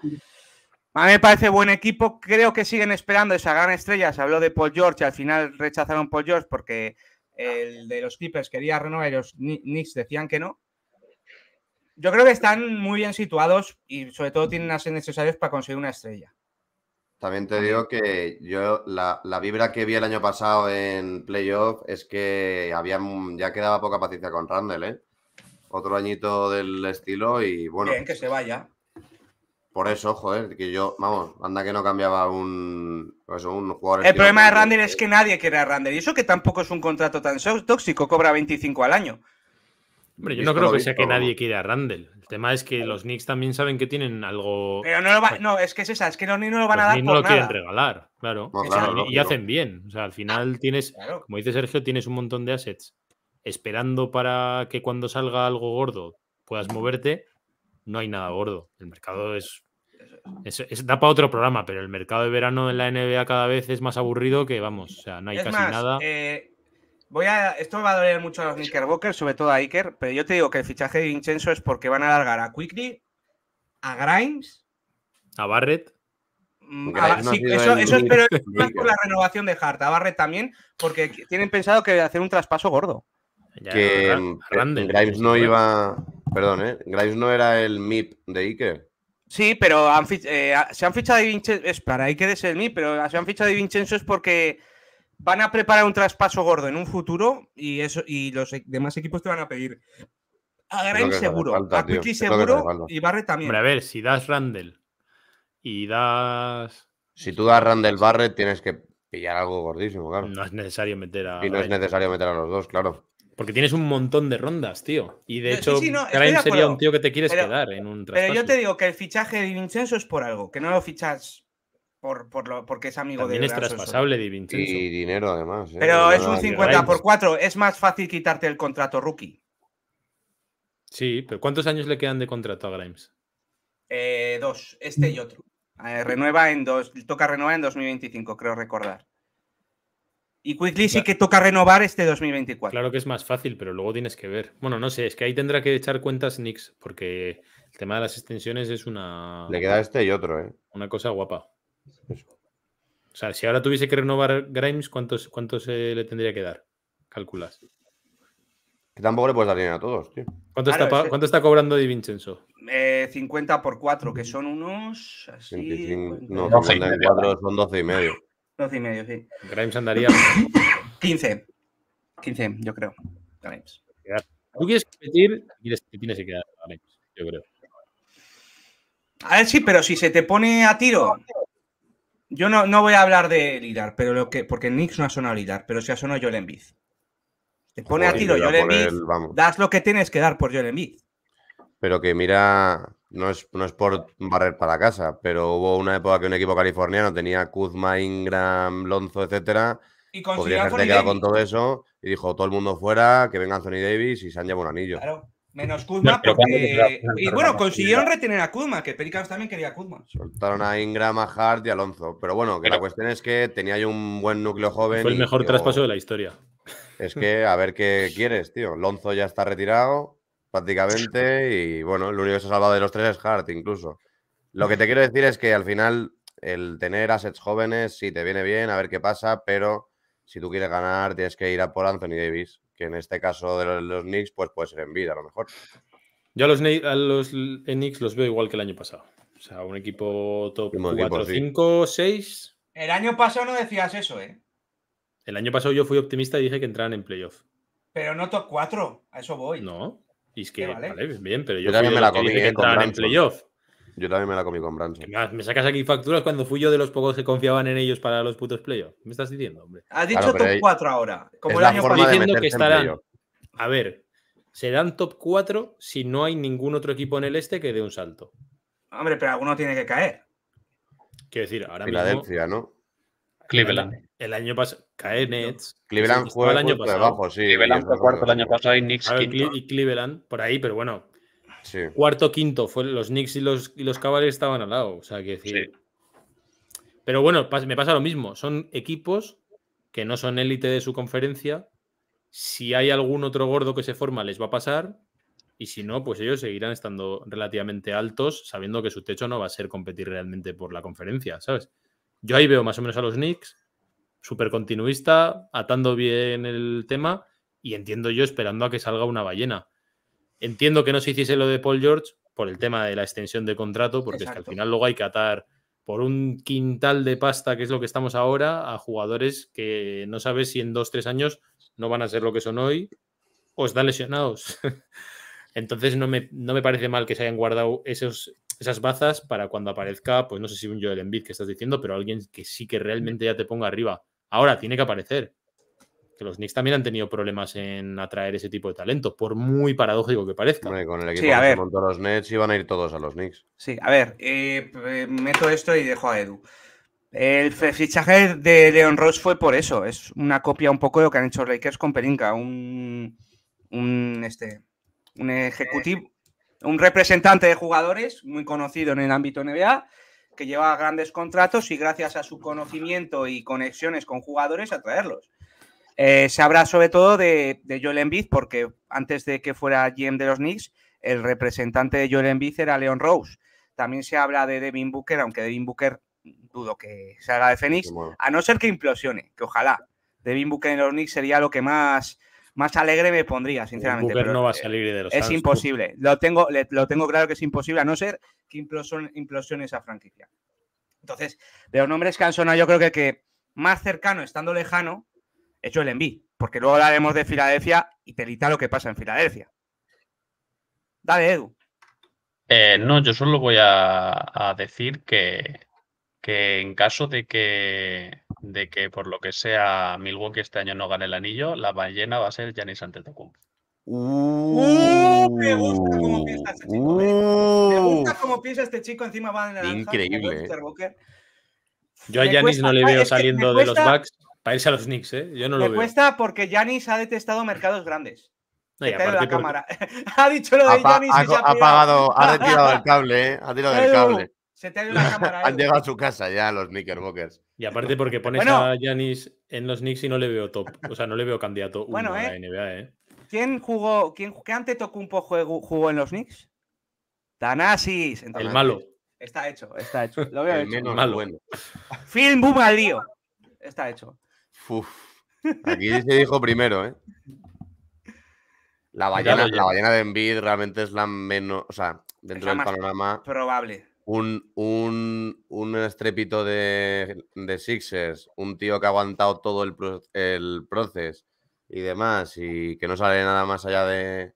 A mí me parece buen equipo. Creo que siguen esperando esa gran estrella. Se habló de Paul George, al final rechazaron Paul George porque el de los Clippers quería renovar y los Knicks decían que no. Yo creo que están muy bien situados y sobre todo tienen las necesarios para conseguir una estrella. También te digo que yo la, vibra que vi el año pasado en playoff es que ya quedaba poca paciencia con Randall, ¿eh? otro añito del estilo y bueno. Bien, que se vaya. Por eso, joder, que yo, vamos, anda que no cambiaba un, jugador. El problema de Randle es que nadie quiere a Randle. Y eso que tampoco es un contrato tan tóxico, cobra 25 al año. Hombre, yo no creo que sea que nadie quiera a Randle. El tema es que los Knicks también saben que tienen algo. Pero no no, es que es esa, es que los Knicks no lo van a dar. Y no lo quieren regalar, claro. y, hacen bien. O sea, al final ah, tienes, como dice Sergio, tienes un montón de assets esperando para que cuando salga algo gordo puedas moverte, no hay nada gordo. El mercado es, da para otro programa, pero el mercado de verano en la NBA cada vez es más aburrido que vamos, o sea, no hay casi nada. Eh, voy a, esto va a doler mucho a los Knickerbockers, sobre todo a Iker, pero yo te digo que el fichaje de incenso es porque van a alargar a Quickly, a Grimes, a Barrett. Mm, sí, eso, eso espero por la renovación de Hart, a Barrett también, porque tienen pensado que hacer un traspaso gordo que mm, Randall, Grimes no iba. Perdón, ¿eh? Grimes no era el MIP de Iker. Sí, pero eh, se han fichado a Vincenzo. Es para Iker es el MIP, pero se han fichado a Vincenzo es porque van a preparar un traspaso gordo en un futuro y eso y los e, demás equipos te van a pedir. A Grimes seguro, a Quickly seguro y Barret también. Hombre, a ver, si das Randall y das. Si tú das Randall Barret, tienes que pillar algo gordísimo, claro. No es necesario meter a. Y no es necesario meter a los dos, claro. Porque tienes un montón de rondas, tío. Y de hecho, Grimes sería un tío que te quieres quedar en un traspaso. Pero yo te digo que el fichaje de Vincenzo es por algo, que no lo fichas por, lo, porque es amigo de de También es traspasable de Y dinero, además. ¿eh? Pero es un 50 por 4. Es más fácil quitarte el contrato rookie. Sí, pero ¿cuántos años le quedan de contrato a Grimes? Eh, dos, este y otro. Eh, renueva en dos, toca renovar en 2025, creo recordar. Y Quickly sí que toca renovar este 2024. Claro que es más fácil, pero luego tienes que ver. Bueno, no sé, es que ahí tendrá que echar cuentas Nix, porque el tema de las extensiones es una. Le queda este y otro, ¿eh? Una cosa guapa. O sea, si ahora tuviese que renovar Grimes, ¿cuántos, cuántos eh, le tendría que dar? Calculas. Que tampoco le puedes dar dinero a todos, tío. ¿Cuánto, está, ¿cuánto está, cobrando Di Vincenzo? 50 eh, por 4, que son unos. Así, no, son 12 y medio. 12 y medio, sí. Grimes andaría. 15. 15, yo creo. Grimes. Tú quieres competir tienes que quedar Grimes, yo creo. A ver, sí, pero si se te pone a tiro. Yo no, no voy a hablar de Lidar, pero lo que. Porque Nix no ha sonado Lidar, pero si ha sonado Joel Embiid. Te pone a tiro Joel Embiid. Das lo que tienes que dar por Joel Embiid. Pero que mira. No es, por barrer para casa, pero hubo una época que un equipo californiano tenía Kuzma, Ingram, Lonzo, etcétera. Y Podría con todo eso y dijo todo el mundo fuera, que venga Anthony Davis y se han llevado un anillo. Claro. Menos Kuzma, porque... Y bueno, consiguieron retener a Kuzma, que Pelicans también quería a Kuzma. Soltaron a Ingram, a Hart y a Lonzo. Pero bueno, que la cuestión es que tenía yo un buen núcleo joven. Fue el mejor traspaso de la historia. Es que a ver qué quieres, tío. Lonzo ya está retirado prácticamente. Y bueno, lo único que se ha salvado de los tres es Hart, incluso. Lo que te quiero decir es que al final el tener assets jóvenes sí te viene bien, a ver qué pasa, pero si tú quieres ganar tienes que ir a por Anthony Davis, que en este caso de los Knicks pues puede ser en vida a lo mejor. Yo a los, los Knicks los veo igual que el año pasado. O sea, un equipo top 4, 5, 6. El año pasado no decías eso, ¿eh? El año pasado yo fui optimista y dije que entraran en playoff. Pero no top 4, a eso voy. No. Y es que, vale. bien, pero yo, también me la comí eh, con en Yo también me la comí con Branson. Me sacas aquí facturas cuando fui yo de los pocos que confiaban en ellos para los putos playoffs. ¿Me estás diciendo, hombre? Has dicho top 4 ahora. Como el año pasado. diciendo que estarán. A ver, serán top 4 si no hay ningún otro equipo en el este que dé un salto. Hombre, pero alguno tiene que caer. Quiero decir, ahora mismo. Filadelfia, ¿no? Cleveland. El año pasado, Nets. Cleveland fue el Debajo, sí, cuarto el año pasado y Knicks Y Cleveland, por ahí, pero bueno. Cuarto, quinto, los Knicks y los, y los Cavaliers estaban al lado. O sea, que decir. Pero bueno, me pasa lo mismo. Son equipos que no son élite de su conferencia. Si hay algún otro gordo que se forma, les va a pasar. Y si no, pues ellos seguirán estando relativamente altos, sabiendo que su techo no va a ser competir realmente por la conferencia, ¿sabes? Yo ahí veo más o menos a los Knicks, súper continuista, atando bien el tema y entiendo yo esperando a que salga una ballena. Entiendo que no se hiciese lo de Paul George por el tema de la extensión de contrato, porque es que al final luego hay que atar por un quintal de pasta, que es lo que estamos ahora, a jugadores que no sabes si en dos, tres años no van a ser lo que son hoy o están lesionados. Entonces no me, no me, parece mal que se hayan guardado esas bazas para cuando aparezca, pues no sé si un Joel Embiid que estás diciendo, pero alguien que sí que realmente ya te ponga arriba. Ahora tiene que aparecer. Que los Knicks también han tenido problemas en atraer ese tipo de talento, por muy paradójico que parezca. con el equipo que montó los Nets iban a ir todos a los Knicks. Sí, a ver, eh, eh, meto esto y dejo a Edu. El fichaje de Leon Ross fue por eso. Es una copia un poco de lo que han hecho Lakers con Perinca, este, un ejecutivo, un representante de jugadores muy conocido en el ámbito NBA que lleva grandes contratos y gracias a su conocimiento y conexiones con jugadores atraerlos. Eh, se habla sobre todo de, de, Joel Embiid porque antes de que fuera GM de los Knicks, el representante de Joel Embiid era Leon Rose. También se habla de Devin Booker, aunque Devin Booker dudo que se haga de Phoenix, a no ser que implosione, que ojalá. Devin Booker en los Knicks sería lo que más más alegre me pondría, sinceramente. pero Es imposible. Lo tengo, lo tengo claro que es imposible, a no ser que implosión implosione esa franquicia. Entonces, de los nombres que han sonado, yo creo que, que más cercano, estando lejano, es el Embiid. Porque luego hablaremos de Filadelfia y telita lo que pasa en Filadelfia. Dale, Edu. Eh, no, yo solo voy a, decir que en caso de que de que por lo que sea Milwaukee este año no gane el anillo, la ballena va a ser Giannis Antetokounmpo. Uh, me gusta cómo piensa este chico. Eh. Uh, me gusta cómo piensa este chico encima va en Increíble. Eh. Yo a Janis no le veo saliendo de los Bucks para irse a los Knicks, ¿eh? Yo no lo me cuesta porque Janis ha detestado mercados grandes. No, y la ha dicho lo de Giannis ha, ha, ha, tirado. ha retirado el cable, ¿eh? Ha tirado el cable. Se te ha la cámara. Han llegado a su casa ya los Knickerbockers. Y aparte porque pones a Janis en los Knicks y no le veo top. O sea, no le veo candidato bueno, eh, la NBA, ¿eh? ¿Quién jugó, quién, qué ante Tocumpo jugó, jugó en los Knicks? Tanasis. el malo. Está hecho, está hecho. Lo veo el menos malo. Film boom al lío. Está hecho. Uf, aquí se dijo primero, ¿eh? La ballena, la ballena de Envid realmente es la menos, o sea, dentro del panorama. Probable un, un, estrépito de, de, Sixers, un tío que ha aguantado todo el, proceso y demás, y que no sale nada más allá de,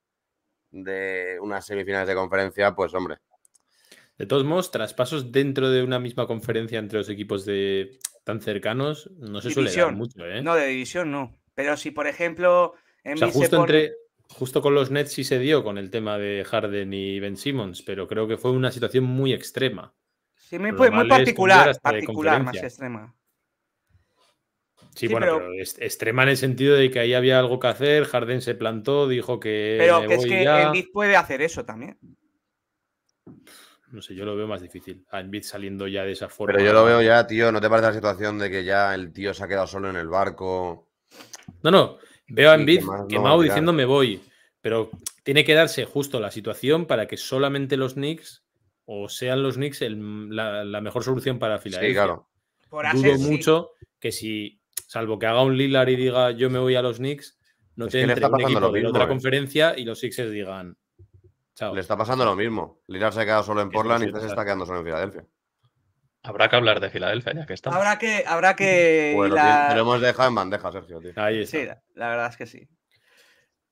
unas semifinales de conferencia, pues hombre. De todos modos, traspasos dentro de una misma conferencia entre los equipos de tan cercanos no se suele dar mucho, ¿eh? No, de división no. Pero si, por ejemplo, en entre justo con los Nets sí se dio con el tema de Harden y Ben Simmons, pero creo que fue una situación muy extrema. Sí, muy, particular, más extrema. Sí, bueno, extrema en el sentido de que ahí había algo que hacer, Harden se plantó, dijo que. Pero que es que Envid puede hacer eso también. No sé, yo lo veo más difícil. A Embiid saliendo ya de esa forma. Pero yo lo veo ya, tío, ¿no te parece la situación de que ya el tío se ha quedado solo en el barco? No, no, Veo a Embiid quemado, diciendo me voy, pero tiene que darse justo la situación para que solamente los Knicks o sean los Knicks el, la, mejor solución para Filadelfia. Sí, claro. Dudo mucho que si, salvo que haga un Lillard y diga yo me voy a los Knicks, no te entre otra eh. conferencia y los Sixers digan Chao. Le está pasando lo mismo. Lillard se ha quedado solo en Portland y se está quedando solo en Filadelfia. Habrá que hablar de Filadelfia, ya que está. Habrá que. Habrá que bueno, la... lo hemos dejado en bandeja, Sergio, Sí, la, verdad es que sí.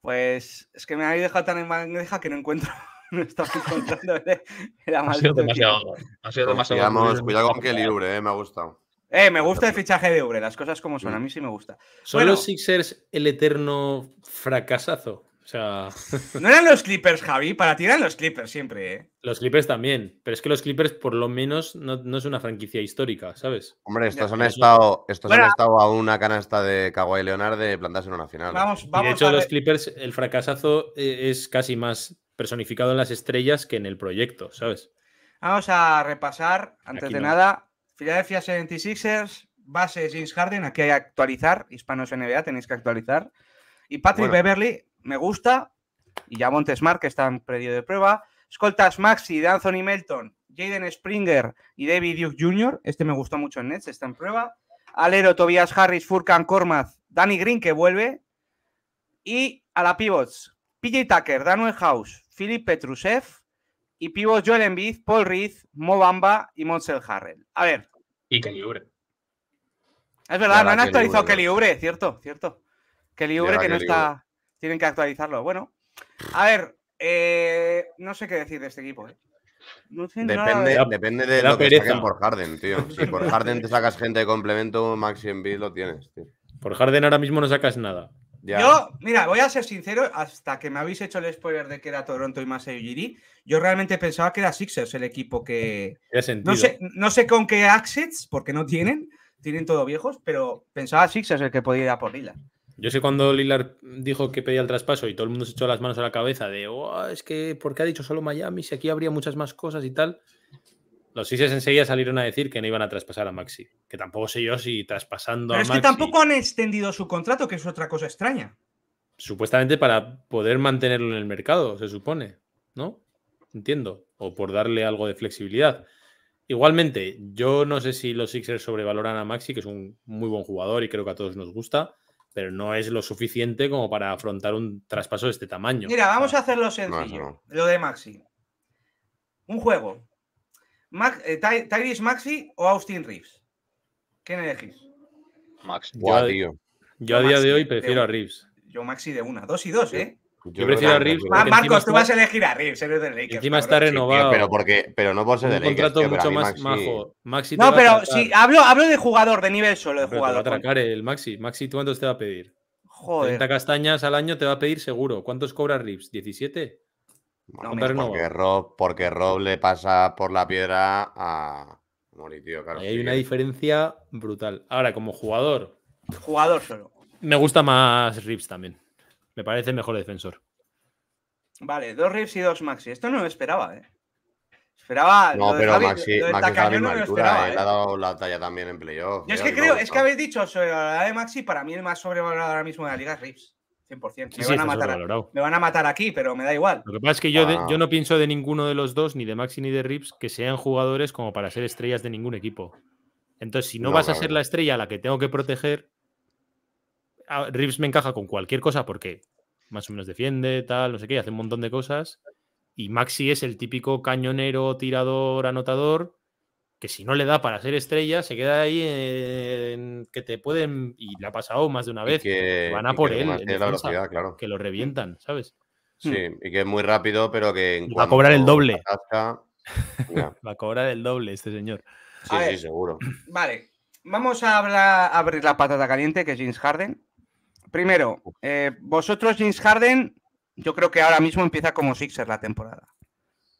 Pues es que me habéis dejado tan en bandeja que no encuentro. No estaba encontrando Ha sido demasiado. Ha sido pues demasiado cuidado con que libre, eh, me ha gustado. Eh, me gusta el fichaje de Ubre, las cosas como son, a mm. mí sí me gusta. ¿Son los Sixers el eterno fracasazo? O sea... No eran los Clippers, Javi. Para ti eran los Clippers siempre, ¿eh? Los Clippers también. Pero es que los Clippers, por lo menos, no, es una franquicia histórica, ¿sabes? Hombre, estos, han, estado, estado a una canasta de Kawhi Leonard de plantarse en una final. de hecho, los Clippers, el fracasazo eh, es casi más personificado en las estrellas que en el proyecto, ¿sabes? Vamos a repasar, antes de nada, Philadelphia 76ers, base James Harden, aquí hay que actualizar, hispanos NBA, tenéis que actualizar. Y Patrick Beverly, me gusta. Y ya Montesmar, que está en predio de prueba. Escoltas Maxi de Anthony Melton, Jaden Springer y David Duke Jr. Este me gustó mucho en Nets, está en prueba. Alero, Tobias Harris, Furkan Cormaz, Danny Green, que vuelve. Y a la pivots, PJ Tucker, Daniel House, Philip Petrusev. Y pivots Joel Embiid, Paul Reed, Mo Bamba y Monsel Harrell. A ver. Y Kelly Ubre. Es verdad, no han actualizado Kelly Ubre, cierto, cierto. Kelly Ubre que no está... Tienen que actualizarlo. Bueno, a ver, eh, no sé qué decir de este equipo. ¿eh? depende, de lo que saquen por Harden, tío. Si por Harden te sacas gente de complemento, Maxi B, lo tienes, tío. Por Harden ahora mismo no sacas nada. Yo, mira, voy a ser sincero, hasta que me habéis hecho el spoiler de que era Toronto y más Eugiri, yo realmente pensaba que era Sixers el equipo que... No sé, con qué assets, porque no tienen, tienen todo viejos, pero pensaba Sixers el que podía ir a por Lila. Yo sé cuando Lillard dijo que pedía el traspaso y todo el mundo se echó las manos a la cabeza de, oh, es que, ¿por qué ha dicho solo Miami? Si aquí habría muchas más cosas y tal. Los Sixers enseguida salieron a decir que no iban a traspasar a Maxi. Que tampoco sé yo si traspasando a Pero Es que tampoco han extendido su contrato, que es otra cosa extraña. Supuestamente para poder mantenerlo en el mercado, se supone, ¿no? Entiendo. O por darle algo de flexibilidad. Igualmente, yo no sé si los Sixers sobrevaloran a Maxi, que es un muy buen jugador y creo que a todos nos gusta pero no es lo suficiente como para afrontar un traspaso de este tamaño. Mira, vamos a hacerlo sencillo, lo de Maxi. Un juego. Max, eh, Maxi o Austin Reeves. ¿Quién elegís? Maxi. Yo, yo a día de hoy prefiero a Reeves. Yo Maxi de una. Dos y dos, ¿eh? Yo, prefiero a Reeves. Ah, Marcos, tú vas a elegir a Reeves, eres del Lakers. Encima está renovado. pero, porque, pero no por ser de Lakers. Un contrato mucho más majo. Maxi no, pero sí, hablo, hablo de jugador, de nivel solo de jugador. Te va a atracar el Maxi. Maxi, ¿tú cuántos te va a pedir? Joder. 30 castañas al año te va a pedir seguro. ¿Cuántos cobra Reeves? ¿17? no, porque, Rob, porque Rob le pasa por la piedra a Moritio, tío. Claro, hay una diferencia brutal. Ahora, como jugador. Jugador solo. Me gusta más Rips también. Me parece mejor defensor. Vale, dos Rips y dos Maxi. Esto no lo esperaba, ¿eh? Esperaba. No, pero Maxi, Maxi Esperaba, ¿eh? ha dado la talla también en playoff. Yo es que creo, es que habéis dicho sobre la de Maxi, para mí el más sobrevalorado ahora mismo de la liga es Rips. 100%. Me, van a matar, a matar, aquí, pero me da igual. Lo que pasa es que yo, ah. yo no pienso de ninguno de los dos, ni de Maxi ni de Rips, que sean jugadores como para ser estrellas de ningún equipo. Entonces, si no, vas a ser la estrella a la que tengo que proteger, Reeves me encaja con cualquier cosa porque más o menos defiende, tal, no sé qué, hace un montón de cosas. Y Maxi es el típico cañonero, tirador, anotador, que si no le da para ser estrella, se queda ahí que te pueden, y le ha pasado más de una vez, que, van a por él, que lo revientan, ¿sabes? Hmm. Sí, y que es muy rápido, pero que... va a cobrar el doble. va a cobrar el doble este señor. Sí, sí, seguro. Vale, vamos a, hablar, a abrir la patata caliente, que es James Harden primero, eh, vosotros, James Harden, yo creo que ahora mismo empieza como Sixer la temporada.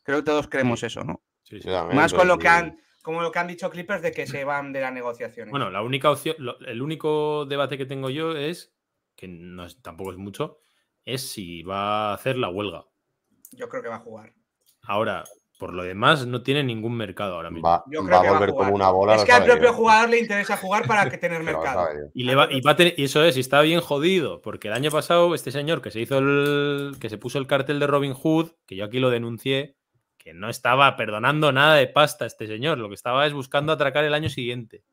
Creo que todos creemos eso, ¿no? Sí, sí. Más con lo pues, que han, como lo han dicho Clippers de que se van de las negociaciones. Bueno, la única opción, el único debate que tengo yo es, que no tampoco es mucho, es si va a hacer la huelga. Yo creo que va a jugar. Ahora, por lo demás, no tiene ningún mercado ahora mismo. Va, a volver como una bola. Es que al propio jugador le interesa jugar para que tener mercado. Y, eso es, y está bien jodido, porque el año pasado este señor que se hizo el, que se puso el cartel de Robin Hood, que yo aquí lo denuncié, que no estaba perdonando nada de pasta a este señor, lo que estaba es buscando atracar el año siguiente.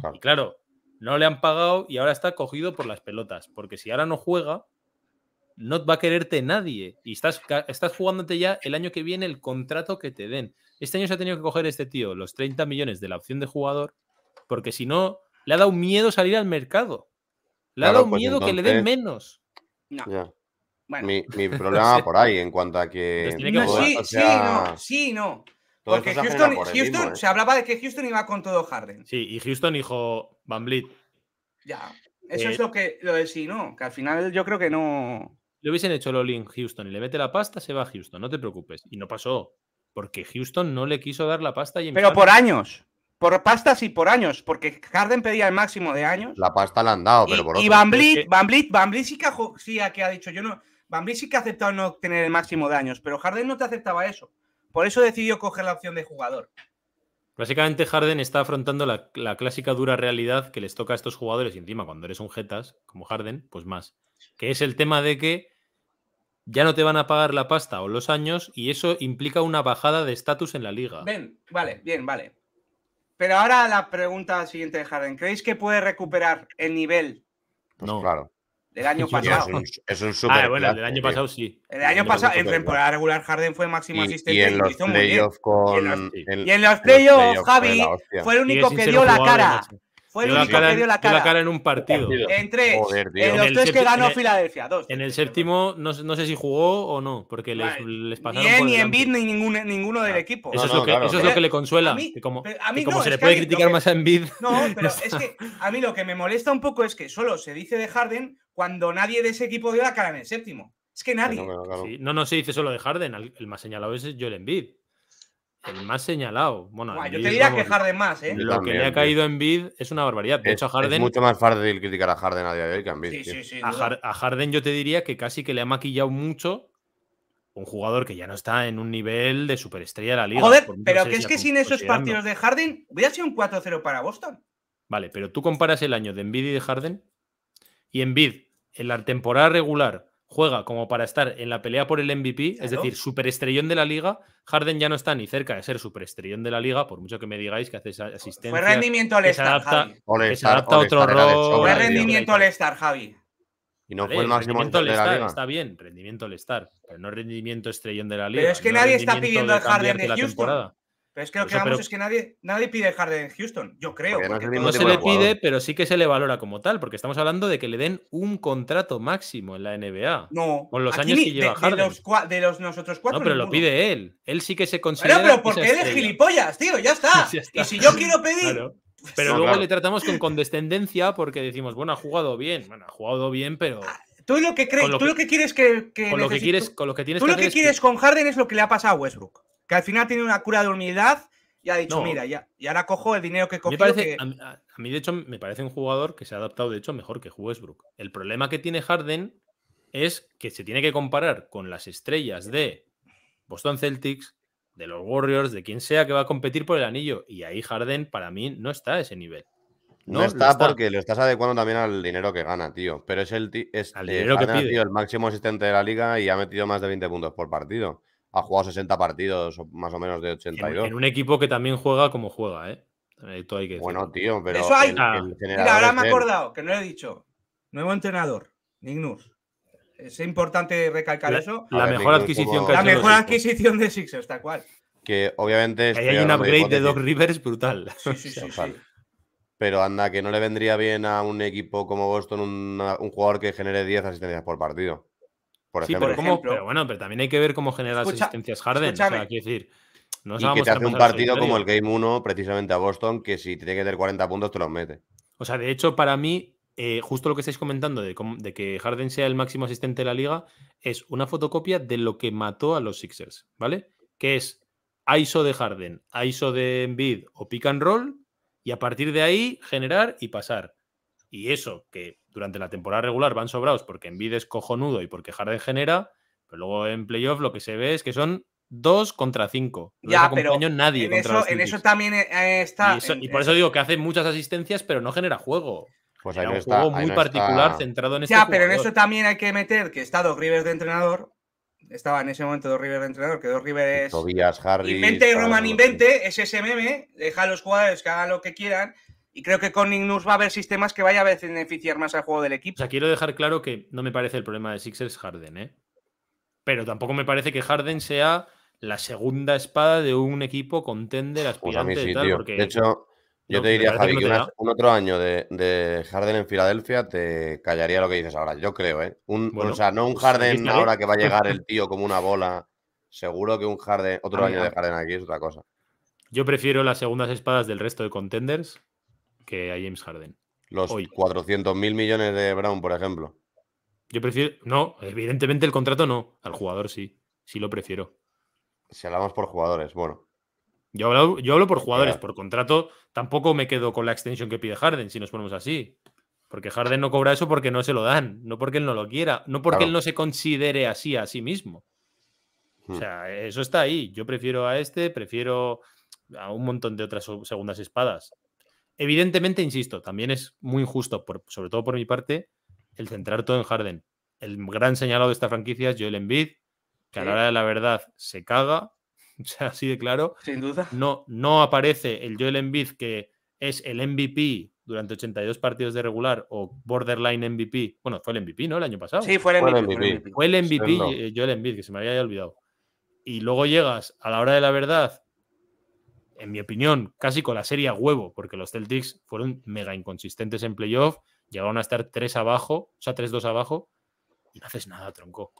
Claro. Y claro, no le han pagado y ahora está cogido por las pelotas, porque si ahora no juega, no va a quererte nadie y estás, estás jugándote ya el año que viene el contrato que te den. Este año se ha tenido que coger este tío los 30 millones de la opción de jugador porque si no, le ha dado miedo salir al mercado. Le ha dado pues miedo que le den menos. Mi, problema por ahí en cuanto a que... sí, sí, no, sí, no. Porque Houston, ¿eh? se hablaba de que Houston iba con todo Harden. Sí, y Houston dijo Van Ya. Eso eh, es lo que lo de sí, ¿no? Que al final yo creo que no le hubiesen hecho Loli en Houston y le mete la pasta, se va a Houston, no te preocupes. Y no pasó, porque Houston no le quiso dar la pasta. Pero por años. Por pastas y por años, porque Harden pedía el máximo de años. La pasta la han dado, pero por otro. Y Van Vliet, Van sí que, ha, dicho, yo no, Van sí que ha aceptado no tener el máximo de años, pero Harden no te aceptaba eso. Por eso decidió coger la opción de jugador. Básicamente Harden está afrontando la, la, clásica dura realidad que les toca a estos jugadores y encima cuando eres un jetas como Harden, pues más que es el tema de que ya no te van a pagar la pasta o los años y eso implica una bajada de estatus en la liga. Bien, vale, bien, vale. Pero ahora la pregunta siguiente de Harden. ¿Creéis que puede recuperar el nivel? Pues del año pasado. es, un, ah, super. bueno, el del año pasado sí. El, año, pasado, en temporada regular, Harden fue máximo asistente y en los playoffs Y en los, playoffs, Javi fue el único que dio la cara. Fue el único que dio la cara. en un partido. Entre en los tres que ganó Filadelfia. En el séptimo, no, sé si jugó o no, porque les, pasaron. Ni él, ni ninguno del ah, equipo. Eso, es, lo que, le consuela. A mí, como, se le puede criticar más a Embiid. No, pero es que a mí lo que me molesta un poco es que solo se dice de Harden cuando nadie de ese equipo dio la cara en el séptimo. Es que nadie. no, no se dice solo de Harden. El, más señalado es Joel Embiid el más señalado. Bueno, yo te diría que Harden más, ¿eh? Lo que le ha caído en Bid es una barbaridad. Es mucho más fácil criticar a Harden a día de hoy que a Bid. a, Harden yo te diría que casi que le ha maquillado mucho un jugador que ya no está en un nivel de superestrella de la liga. Joder, pero que es que sin esos partidos de Harden hubiera sido un 4-0 para Boston. Vale, pero tú comparas el año de Envid y de Harden y en bid en la temporada regular juega como para estar en la pelea por el MVP, es decir, superestrellón de la liga. Harden ya no está ni cerca de ser superestrellón de la liga, por mucho que me digáis que hace asistencia. Fue rendimiento al Star, Javi. se adapta otro rol. Fue rendimiento al Star, Javi. Y no fue el máximo Está bien, rendimiento al Star, pero no rendimiento estrellón de la liga. Pero es que nadie está pidiendo al Harden de, Houston. Temporada. Pero es que lo que vamos es que nadie, nadie pide Harden en Houston, yo creo. No, se le pide, pero sí que se le valora como tal, porque estamos hablando de que le den un contrato máximo en la NBA. No. Con los años que lleva de, Harden. los, nosotros cuatro. No, pero lo pide él. Él sí que se considera. pero porque él es gilipollas, tío, ya está. Y si yo quiero pedir. Pero luego le tratamos con condescendencia porque decimos, bueno, ha jugado bien. Bueno, ha jugado bien, pero. Ah, tú lo que crees, tú lo que quieres que. lo lo que quieres con Harden es lo que le ha pasado a Westbrook que al final tiene una cura de humildad y ha dicho, mira, ya, y ahora cojo el dinero que cogió. A, mí, de hecho, me parece un jugador que se ha adaptado, de hecho, mejor que Westbrook. El problema que tiene Harden es que se tiene que comparar con las estrellas de Boston Celtics, de los Warriors, de quien sea que va a competir por el anillo. Y ahí Harden, para mí, no está a ese nivel. No, está, porque lo estás adecuando también al dinero que gana, tío. Pero es el, eh, que el máximo asistente de la liga y ha metido más de 20 puntos por partido ha jugado 60 partidos, más o menos de 82. En, en un equipo que también juega como juega, ¿eh? bueno, tío, pero. Eso hay. ahora me he acordado, que no lo he dicho. Nuevo entrenador, Nignus. Es importante recalcar eso. La, mejor adquisición que hecho. La mejor adquisición de Sixers, tal cual. Que obviamente. Ahí hay un upgrade de Doc Rivers brutal. Sí, sí, sí. Pero anda, que no le vendría bien a un equipo como Boston un, un jugador que genere 10 asistencias por partido pero, bueno, pero también hay que ver cómo genera asistencias Harden. O quiero decir, y que un partido como el Game 1 precisamente a Boston, que si tiene que tener 40 puntos te los mete. O sea, de hecho, para mí, eh, justo lo que estáis comentando de, que Harden sea el máximo asistente de la liga es una fotocopia de lo que mató a los Sixers, ¿vale? Que es ISO de Harden, ISO de Embiid o pick and roll y a partir de ahí generar y pasar. Y eso, que durante la temporada regular van sobrados porque Envid es cojonudo y porque Harden genera, pero luego en playoff lo que se ve es que son dos contra cinco. No ya, pero nadie en, contra eso, en eso, también eh, eh, está. Y, por eso digo que hace muchas asistencias, pero no genera juego. Pues un juego muy particular centrado en este. Ya, pero en eso también hay que meter que está dos Rivers de entrenador. Estaba en ese momento dos Rivers de entrenador, que dos Rivers es. Tobias, Invente, Roman, invente, es meme. deja a los jugadores que hagan lo que quieran. Y creo que con Ignus va a haber sistemas que vaya a beneficiar más al juego del equipo. O sea, quiero dejar claro que no me parece el problema de Sixers Harden, ¿eh? Pero tampoco me parece que Harden sea la segunda espada de un equipo contender pues aspirante pues y tal, porque... De hecho, yo te diría, Javi, que, un otro año de, Harden en Filadelfia te callaría lo que dices ahora, yo creo, ¿eh? o sea, no un pues Harden ¿eh? ahora que va a llegar el tío como una bola. Seguro que un Harden, otro año de Harden aquí es otra cosa. Yo prefiero las segundas espadas del resto de contenders que a James Harden. Los 400 mil millones de Brown, por ejemplo. Yo prefiero. No, evidentemente el contrato no. Al jugador sí. Sí lo prefiero. Si hablamos por jugadores, bueno. Yo hablo, yo hablo por jugadores, por contrato tampoco me quedo con la extensión que pide Harden, si nos ponemos así. Porque Harden no cobra eso porque no se lo dan, no porque él no lo quiera, no porque él no se considere así a sí mismo. O hmm. sea, eso está ahí. Yo prefiero a este, prefiero a un montón de otras segundas espadas. Evidentemente, insisto, también es muy injusto, sobre todo por mi parte, el centrar todo en Harden. El gran señalado de esta franquicia es Joel Embiid, que a la hora de la verdad se caga, o sea, así de claro. Sin duda. No, no aparece el Joel Embiid que es el MVP durante 82 partidos de regular o borderline MVP. Bueno, fue el MVP, ¿no? El año pasado. Sí, fue el MVP. Fue el MVP, eh, Joel Embiid, que se me había olvidado. Y luego llegas a la hora de la verdad en mi opinión, casi con la serie a huevo, porque los Celtics fueron mega inconsistentes en playoff, llegaron a estar 3 abajo, o sea, 3-2 abajo, y no haces nada, tronco.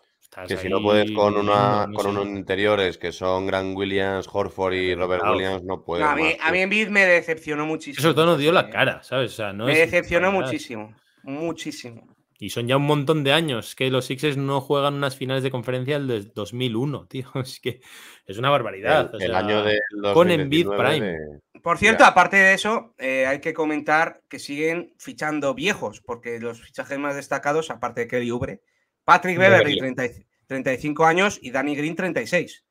que si no puedes con, una, con unos interiores que son Grant Williams, Horford y Robert Williams, no puedes. a, mí, en me decepcionó muchísimo. Eso todo nos dio la eh. cara, ¿sabes? me decepcionó muchísimo, muchísimo. Y son ya un montón de años que los Sixers no juegan unas finales de conferencia desde 2001, tío. Es que es una barbaridad. El, año de Con Envid Prime. Por cierto, aparte de eso, eh, hay que comentar que siguen fichando viejos, porque los fichajes más destacados, aparte de Kelly Ubre, Patrick Beverly, 35 años, y Danny Green, 36.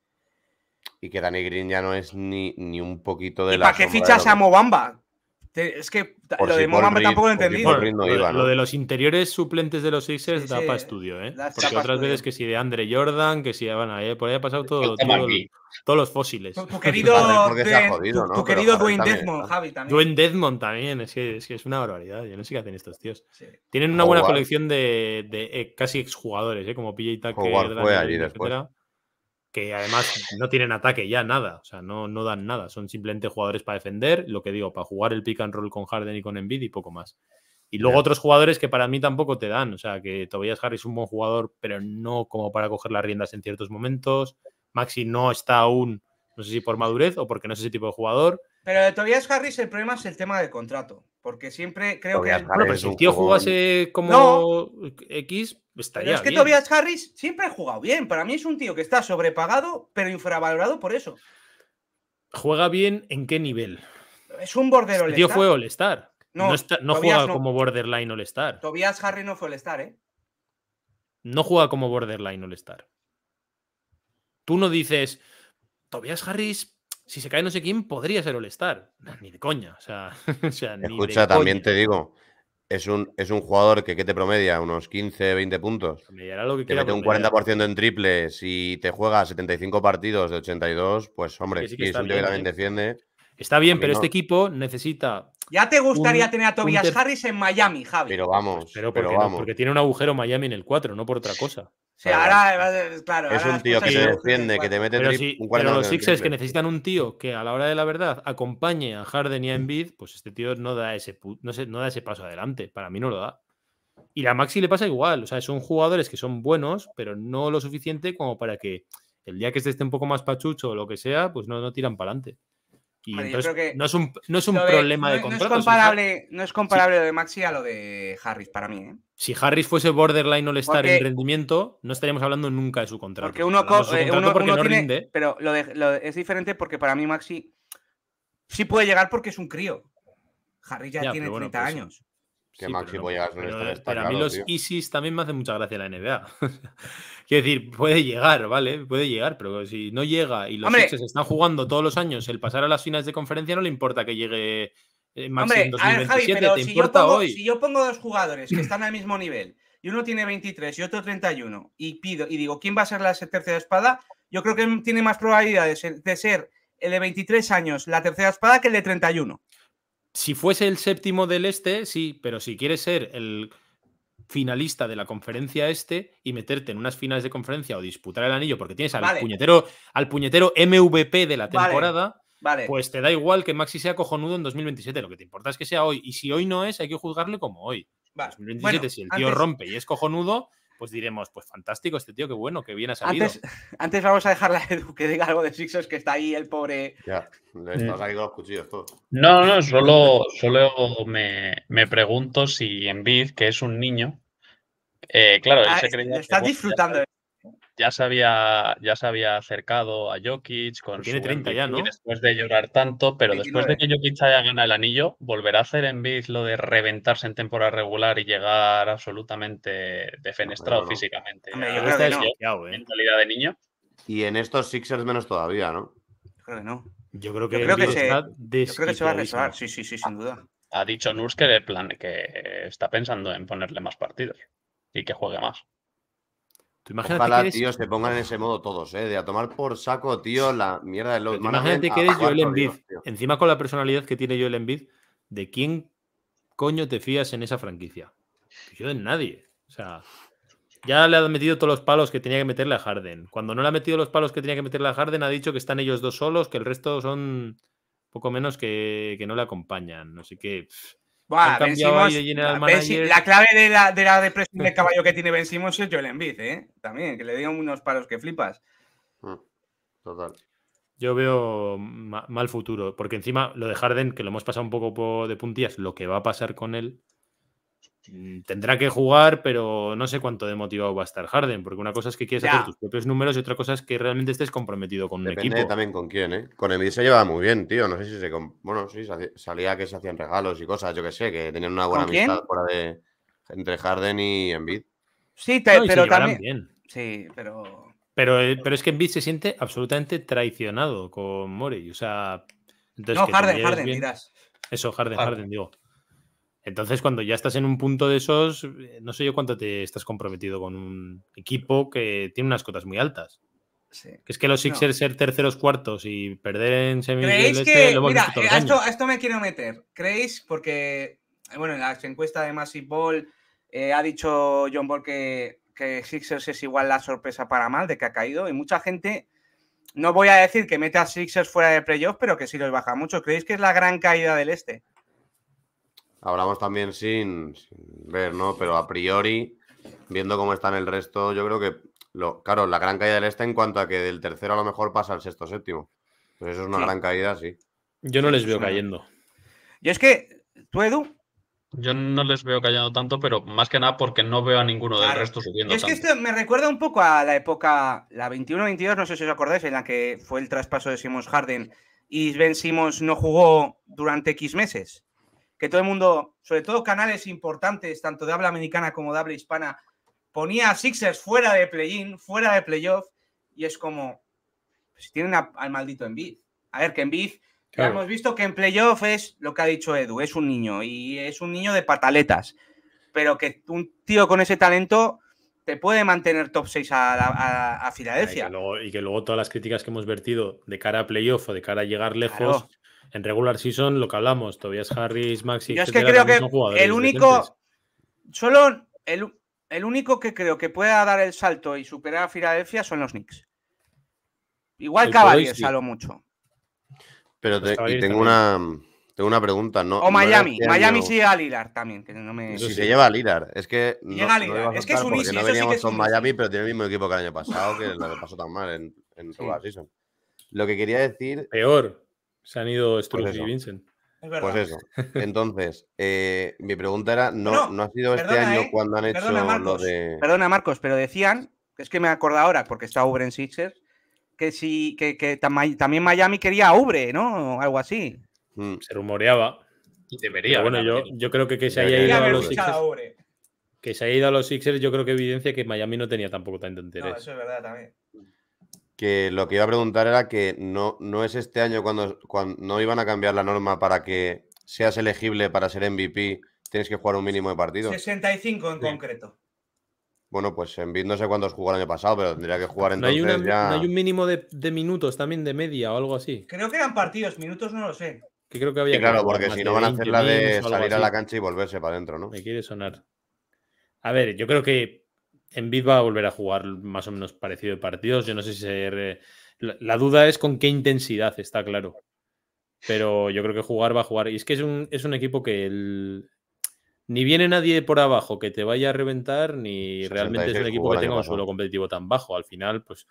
Y que Danny Green ya no es ni, ni un poquito de la. ¿Para qué fichas a Mobamba? Es que lo de Mohamed tampoco lo entendí. lo, de los interiores suplentes de los Sixers da para eh, estudio, ¿eh? Porque otras veces que si de Andre Jordan, que si bueno, eh, por ahí ha pasado todo, todos los fósiles. Tu, querido, querido Dwayne Desmond, Javi también. Dwayne Desmond también, es que, es una barbaridad. Yo no sé qué hacen estos tíos. Tienen una buena colección de, de, eh, casi exjugadores, ¿eh? como PJ Tucker, después que además no tienen ataque ya nada, o sea, no, no dan nada, son simplemente jugadores para defender, lo que digo, para jugar el pick and roll con Harden y con Embiid y poco más. Y luego otros jugadores que para mí tampoco te dan, o sea, que Tobias Harris es un buen jugador, pero no como para coger las riendas en ciertos momentos. Maxi no está aún, no sé si por madurez o porque no es ese tipo de jugador. Pero de Tobias Harris el problema es el tema de contrato. Porque siempre creo que. pero si el pues tío jugase como X, estaría. Pero es que Tobias Harris siempre ha jugado bien. Para mí es un tío que está sobrepagado, pero infravalorado por eso. ¿Juega bien en qué nivel? Es un este all-star. El tío fue All-Star. No, juega como borderline All-Star. Tobias Harris no fue All-Star, ¿eh? No juega como borderline All-Star. Tú no dices, Tobias Harris si se cae no sé quién, podría ser all Ni de coña. O sea, Escucha, también te digo, es un, es un jugador que ¿qué te promedia? ¿Unos 15, 20 puntos? Lo que te mete un 40% en triple, si te juega 75 partidos de 82, pues hombre, es que, tío que también ¿eh? defiende. Está bien, pero este equipo necesita ya te gustaría tener a Tobias Harris en Miami, Javi. Pero vamos, pero, vamos. porque tiene un agujero Miami en el 4, no por otra cosa. ahora, claro, eh, eh, es un tío que se defiende, que te mete pero Pero los Sixers que necesitan un tío que a la hora de la verdad acompañe a Harden y a Embiid, pues este tío no da ese, no, no da ese paso adelante. Para mí no lo da. Y la Maxi le pasa igual. O sea, son jugadores que son buenos, pero no lo suficiente como para que el día que este esté un poco más pachucho o lo que sea, pues no, no tiran para adelante no es un, problema de, contrato. No es comparable, no es comparable lo de Maxi a lo de Harris para mí. ¿eh? Si Harris fuese borderline all estar en rendimiento, no estaríamos hablando nunca de su contrato. Porque uno, eh, no rinde. Pero es diferente porque para mí Maxi sí puede llegar porque es un crío. Harris ya, tiene 30 pues años. Que mí los ISIS también me hace mucha gracia la NBA. Quiero decir, puede llegar, ¿vale? Puede llegar, pero si no llega y los Isis están jugando todos los años, el pasar a las finales de conferencia no le importa que llegue eh, máximo en ¿te si importa pongo, hoy? Si yo pongo dos jugadores que están al mismo nivel y uno tiene 23 y otro 31 y pido y digo, ¿quién va a ser la tercera espada? Yo creo que tiene más probabilidades de ser el de 23 años la tercera espada que el de 31 si fuese el séptimo del este, sí, pero si quieres ser el finalista de la conferencia este y meterte en unas finales de conferencia o disputar el anillo porque tienes al puñetero al puñetero MVP de la temporada, pues te da igual que Maxi sea cojonudo en 2027, lo que te importa es que sea hoy y si hoy no es, hay que juzgarle como hoy. 2027 si el tío rompe y es cojonudo, pues diremos, pues fantástico este tío, qué bueno, que bien ha salido. Antes, vamos a dejarle a Edu que diga algo de Sixers, que está ahí el pobre... Ya, le están saliendo los cuchillos todos. No, no, solo, solo me, pregunto si en Envid, que es un niño, eh, claro, él ah, se creía... Estás disfrutando ya se había, ya acercado a Jokic con Tiene 30 ya, ¿no? después de llorar tanto, pero después de que Jokic haya ganado el anillo, volverá a hacer en Biz lo de reventarse en temporada regular y llegar absolutamente defenestrado físicamente. Me eh. mentalidad de niño. Y en estos Sixers menos todavía, ¿no? Yo creo que no. Yo creo que, se, va a rezar, sí, sí, sí, sin duda. Ha dicho Nurs que, plan, que está pensando en ponerle más partidos y que juegue más. Tú que se pongan en ese modo todos, ¿eh? De a tomar por saco, tío, la mierda de los... Imagínate que eres Joel Embiid. Encima con la personalidad que tiene Joel Embiid, ¿de quién coño te fías en esa franquicia? Pues yo de nadie. O sea, ya le han metido todos los palos que tenía que meterle a Harden. Cuando no le ha metido los palos que tenía que meterle a Harden, ha dicho que están ellos dos solos, que el resto son poco menos que, no le acompañan. Así que la clave de la, de la depresión del caballo que tiene Ben Simons es Joel Embiid, ¿eh? También, que le digan unos palos que flipas. Mm, total. Yo veo mal futuro, porque encima lo de Harden, que lo hemos pasado un poco de puntillas, lo que va a pasar con él, Mm, tendrá que jugar, pero no sé cuánto de motivado va a estar Harden, porque una cosa es que quieres hacer tus propios números y otra cosa es que realmente estés comprometido con un equipo. también con quién, ¿eh? Con Embiid se llevaba muy bien, tío. No sé si se... Bueno, sí, salía que se hacían regalos y cosas, yo que sé, que tenían una buena amistad fuera de... entre Harden y Embiid. Sí, pero también... Sí, pero... Eh, pero, es que Embiid se siente absolutamente traicionado con Morey, o sea... Entonces, no, Harden, Harden, Eso, Harden, Harden digo. Entonces, cuando ya estás en un punto de esos, eh, no sé yo cuánto te estás comprometido con un equipo que tiene unas cotas muy altas. Que es que los Sixers ser terceros cuartos y perder en semifinales. Este eh, esto, me quiero meter. ¿Creéis? Porque, bueno, en la encuesta de Massive Ball eh, ha dicho John Ball que, Sixers es igual la sorpresa para mal de que ha caído y mucha gente. No voy a decir que mete a Sixers fuera de playoff, pero que sí los baja mucho. ¿Creéis que es la gran caída del este? Hablamos también sin, ver, ¿no? Pero a priori, viendo cómo están el resto, yo creo que, lo, claro, la gran caída del este en cuanto a que del tercero a lo mejor pasa al sexto séptimo. Pues eso es una gran caída, sí. Yo no les veo cayendo. Yo es que, tú, Edu, yo no les veo cayendo tanto, pero más que nada porque no veo a ninguno del resto subiendo. es que esto me recuerda un poco a la época, la 21-22, no sé si os acordáis, en la que fue el traspaso de Simons Harden y Ben Simons no jugó durante X meses que todo el mundo, sobre todo canales importantes, tanto de habla americana como de habla hispana, ponía a Sixers fuera de play-in, fuera de playoff, y es como, pues, si tienen al maldito Embiid. A ver, que Embiid, hemos visto que en playoff es lo que ha dicho Edu, es un niño, y es un niño de pataletas, pero que un tío con ese talento te puede mantener top 6 a, Filadelfia. Y que, luego, todas las críticas que hemos vertido de cara a playoff o de cara a llegar lejos en regular season, lo que hablamos, Tobias Harris, Maxi. Yo es que creo que el único. Solo el, el, único que creo que pueda dar el salto y superar a Filadelfia son los Knicks. Igual Cavaliers salió lo mucho. Pero y tengo una, tengo una pregunta, ¿no? O Miami. Este Miami sigue llega a Lilar también. no Si sí. se lleva a Lilar. Es que. Llega a es que es un easy, No veníamos con Miami, pero tiene el mismo equipo que el año pasado, que lo le pasó tan mal en regular season. Lo que quería decir. Peor. Se han ido pues y Vincent. pues eso. Entonces, eh, mi pregunta era, no, no, ha sido este año ¿eh? cuando han hecho lo de... Perdona, Marcos, pero decían, es que me acuerdo ahora, porque está Ubre en Sixers, que, si, que, también Miami quería a Ubre, ¿no? Algo así. Mm. Se rumoreaba. Y debería. bueno, yo, yo, creo que que se haya ido a los Sixers... que se haya ido a los Sixers, yo creo que evidencia que Miami no tenía tampoco tanto interés. No, eso es verdad también que lo que iba a preguntar era que no, no es este año cuando, cuando no iban a cambiar la norma para que seas elegible para ser MVP, tienes que jugar un mínimo de partidos. 65 en concreto. Bueno, pues en no sé cuántos jugó el año pasado, pero tendría que jugar entonces ¿No hay, ya... ¿no hay un mínimo de, minutos también, de media o algo así. Creo que eran partidos, minutos no lo sé. Que creo que había. claro, porque si no van a hacer la de salir a la cancha y volverse para adentro, ¿no? Me quiere sonar. A ver, yo creo que en En va a volver a jugar más o menos parecido de partidos. Yo no sé si se... La, duda es con qué intensidad, está claro. Pero yo creo que jugar va a jugar. Y es que es un, equipo que ni viene nadie por abajo que te vaya a reventar, ni realmente es un equipo que tenga un suelo competitivo tan bajo. Al final, pues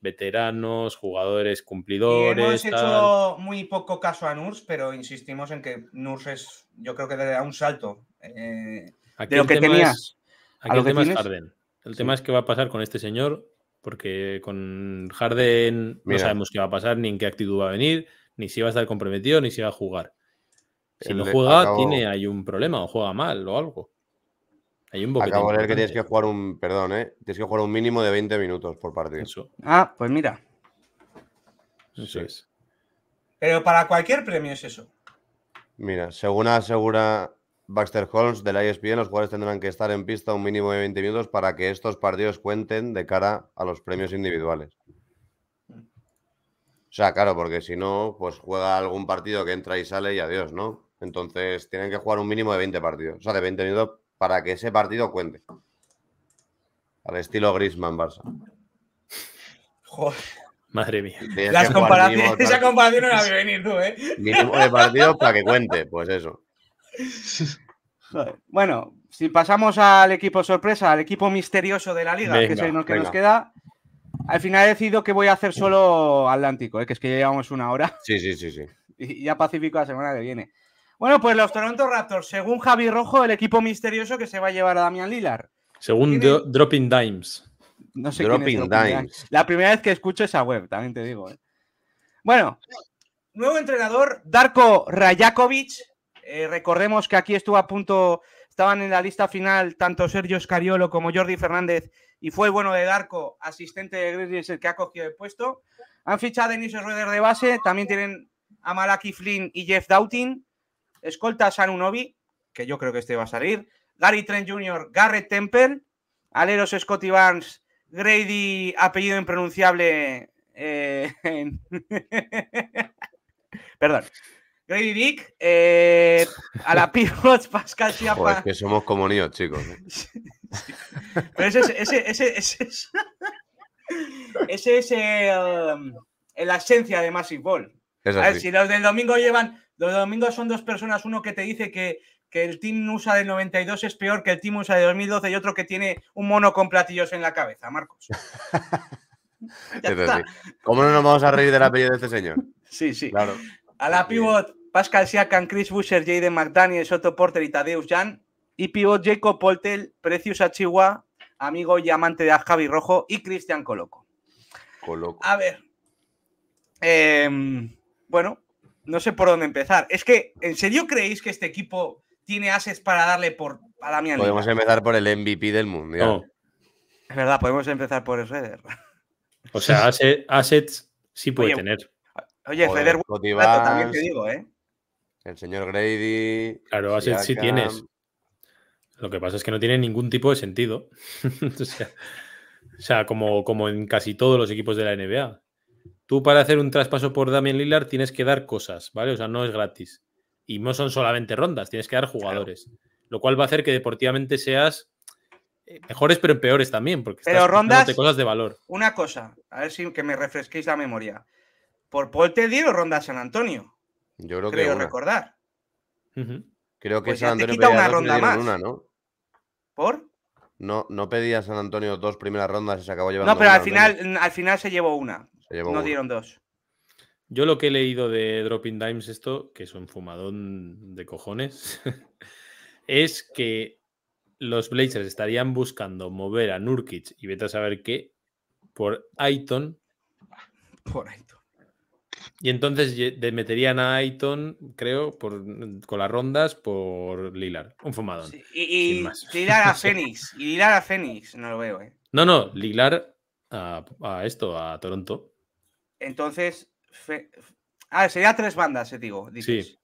veteranos, jugadores cumplidores. Y hemos hecho muy poco caso a Nurs, pero insistimos en que Nurs es, yo creo que le da un salto. Eh, de lo que tenías aquí a lo que el tema es qué va a pasar con este señor, porque con Harden no sabemos qué va a pasar, ni en qué actitud va a venir, ni si va a estar comprometido, ni si va a jugar. Si no juega, tiene hay un problema, o juega mal o algo. Hay un Acabo de leer que tienes que jugar un, perdón, ¿eh? tienes que jugar un mínimo de 20 minutos por partido. Ah, pues mira. Eso es. Pero para cualquier premio es eso. Mira, según asegura Baxter Holmes de la ESPN, los jugadores tendrán que estar en pista un mínimo de 20 minutos para que estos partidos cuenten de cara a los premios individuales. O sea, claro, porque si no, pues juega algún partido que entra y sale y adiós, ¿no? Entonces tienen que jugar un mínimo de 20 partidos, o sea, de 20 minutos para que ese partido cuente. Al estilo Grisman Barça. Joder. Madre mía. esa comparación no la venir tú, ¿eh? Mínimo de partidos para que cuente, pues eso. Bueno, si pasamos al equipo sorpresa, al equipo misterioso de la liga, que es el que nos queda, al final he decidido que voy a hacer solo Atlántico, eh, que es que ya llevamos una hora. Sí, sí, sí, sí. Y ya Pacífico la semana que viene. Bueno, pues los Toronto Raptors, según Javi Rojo, el equipo misterioso que se va a llevar a Damián Lillard. Según Dropping Dimes. No sé Dropping, Dimes. La primera vez que escucho esa web, también te digo. Eh. Bueno, nuevo entrenador, Darko Rajakovic, eh, recordemos que aquí estuvo a punto, estaban en la lista final tanto Sergio Escariolo como Jordi Fernández y fue bueno de Darko, asistente de es el que ha cogido el puesto. Han fichado a Denise Rueder de base, también tienen a Malaki Flynn y Jeff Dautin escolta a Sanunobi, que yo creo que este va a salir, Gary Trent Jr., Garrett Temple, aleros Scotty Barnes, Grady, apellido impronunciable. Eh, perdón. Rey Dick, eh, a la pivot Pascal Chiapa. Pues que somos como niños, chicos. ¿eh? Pero ese es. el, la esencia de Massive Ball. si los del domingo llevan. Los domingos son dos personas, uno que te dice que, el Team USA del 92 es peor que el Team USA de 2012 y otro que tiene un mono con platillos en la cabeza, Marcos. ¿Cómo no nos vamos a reír del la de este señor? Sí, sí. Claro. A la pivot, Pascal Siakam, Chris Boucher, Jaden McDaniel, Soto Porter y Tadeusz Jan. Y pivot Jacob Poltel, Precious Achigua, amigo y amante de Javi Rojo y Cristian Coloco. Coloco. A ver. Em, bueno, no sé por dónde empezar. Es que, ¿en serio creéis que este equipo tiene assets para darle por a la Podemos empezar por el MVP del Mundial. Es verdad, podemos empezar por el Feder. O sea, assets, sí puede tener. Oye, Feder, también te digo, ¿eh? El señor Grady. Claro, tienes. Lo que pasa es que no tiene ningún tipo de sentido. o sea, como, como, en casi todos los equipos de la NBA. Tú para hacer un traspaso por Damian Lillard tienes que dar cosas, ¿vale? O sea, no es gratis. Y no son solamente rondas, tienes que dar jugadores. Lo cual va a hacer que deportivamente seas eh, mejores pero peores también, porque pero rondas, cosas de valor. Una cosa, a ver si que me refresquéis la memoria. ¿Por Paul te o ronda San Antonio? Yo creo, recordar. Creo que pues San Antonio pedía una ronda más. ¿no? ¿Por? No, no pedía San Antonio dos primeras rondas se acabó llevando. No, pero al final, al final se llevó una. no dieron dos. Yo lo que he leído de Dropping Dimes, esto, que es un fumadón de cojones, es que los Blazers estarían buscando mover a Nurkic y vete a saber qué por Aiton. Por Aiton. Y entonces meterían a Ayton, creo, mm, con las rondas por Lilar. Un fumadón. y, Lilar a Fénix. Y Lilar a Fénix. No lo veo, ¿eh? No, no. Lilar a, esto, a Toronto. Entonces. Ah, sería tres bandas, te eh, digo. Dices. Sí.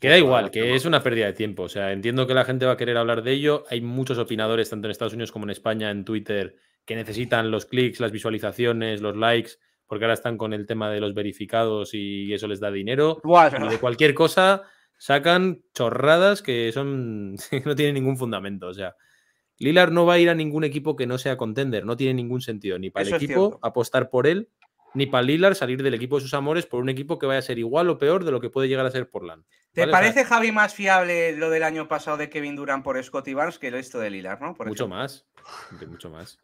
Queda igual, que es una pérdida de tiempo. O sea, entiendo que la gente va a querer hablar de ello. Hay muchos opinadores, tanto en Estados Unidos como en España, en Twitter, que necesitan los clics, las visualizaciones, los likes porque ahora están con el tema de los verificados y eso les da dinero. de cualquier cosa sacan chorradas que son no tienen ningún fundamento. O sea, Lilar no va a ir a ningún equipo que no sea contender, no tiene ningún sentido, ni para el equipo apostar por él, ni para Lilar salir del equipo de sus amores por un equipo que vaya a ser igual o peor de lo que puede llegar a ser Portland. ¿Te parece, Javi, más fiable lo del año pasado de Kevin Durant por Scotty Barnes que esto de Lilar, no? mucho más, mucho más.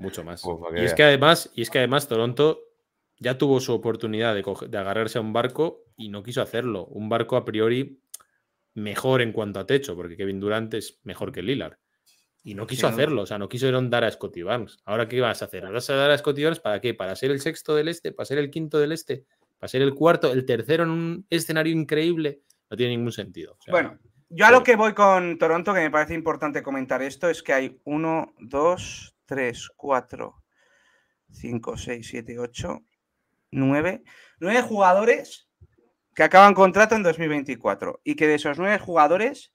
Mucho más. y, es que además, y es que además Toronto ya tuvo su oportunidad de, agarrarse a un barco y no quiso hacerlo. Un barco a priori mejor en cuanto a techo, porque Kevin Durant es mejor que Lillard. Y no quiso hacerlo, o sea, no quiso dar a Scotty Barnes. ¿Ahora qué vas a hacer? ¿Vas a dar a Scotty Barnes para qué? ¿Para ser el sexto del este? ¿Para ser el quinto del este? ¿Para ser el cuarto? ¿El tercero en un escenario increíble? No tiene ningún sentido. bueno, yo a lo que voy con Toronto, que me parece importante comentar esto, es que hay uno, dos, 3, 4, 5, 6, 7, 8, 9. 9 jugadores que acaban contrato en 2024 y que de esos 9 jugadores,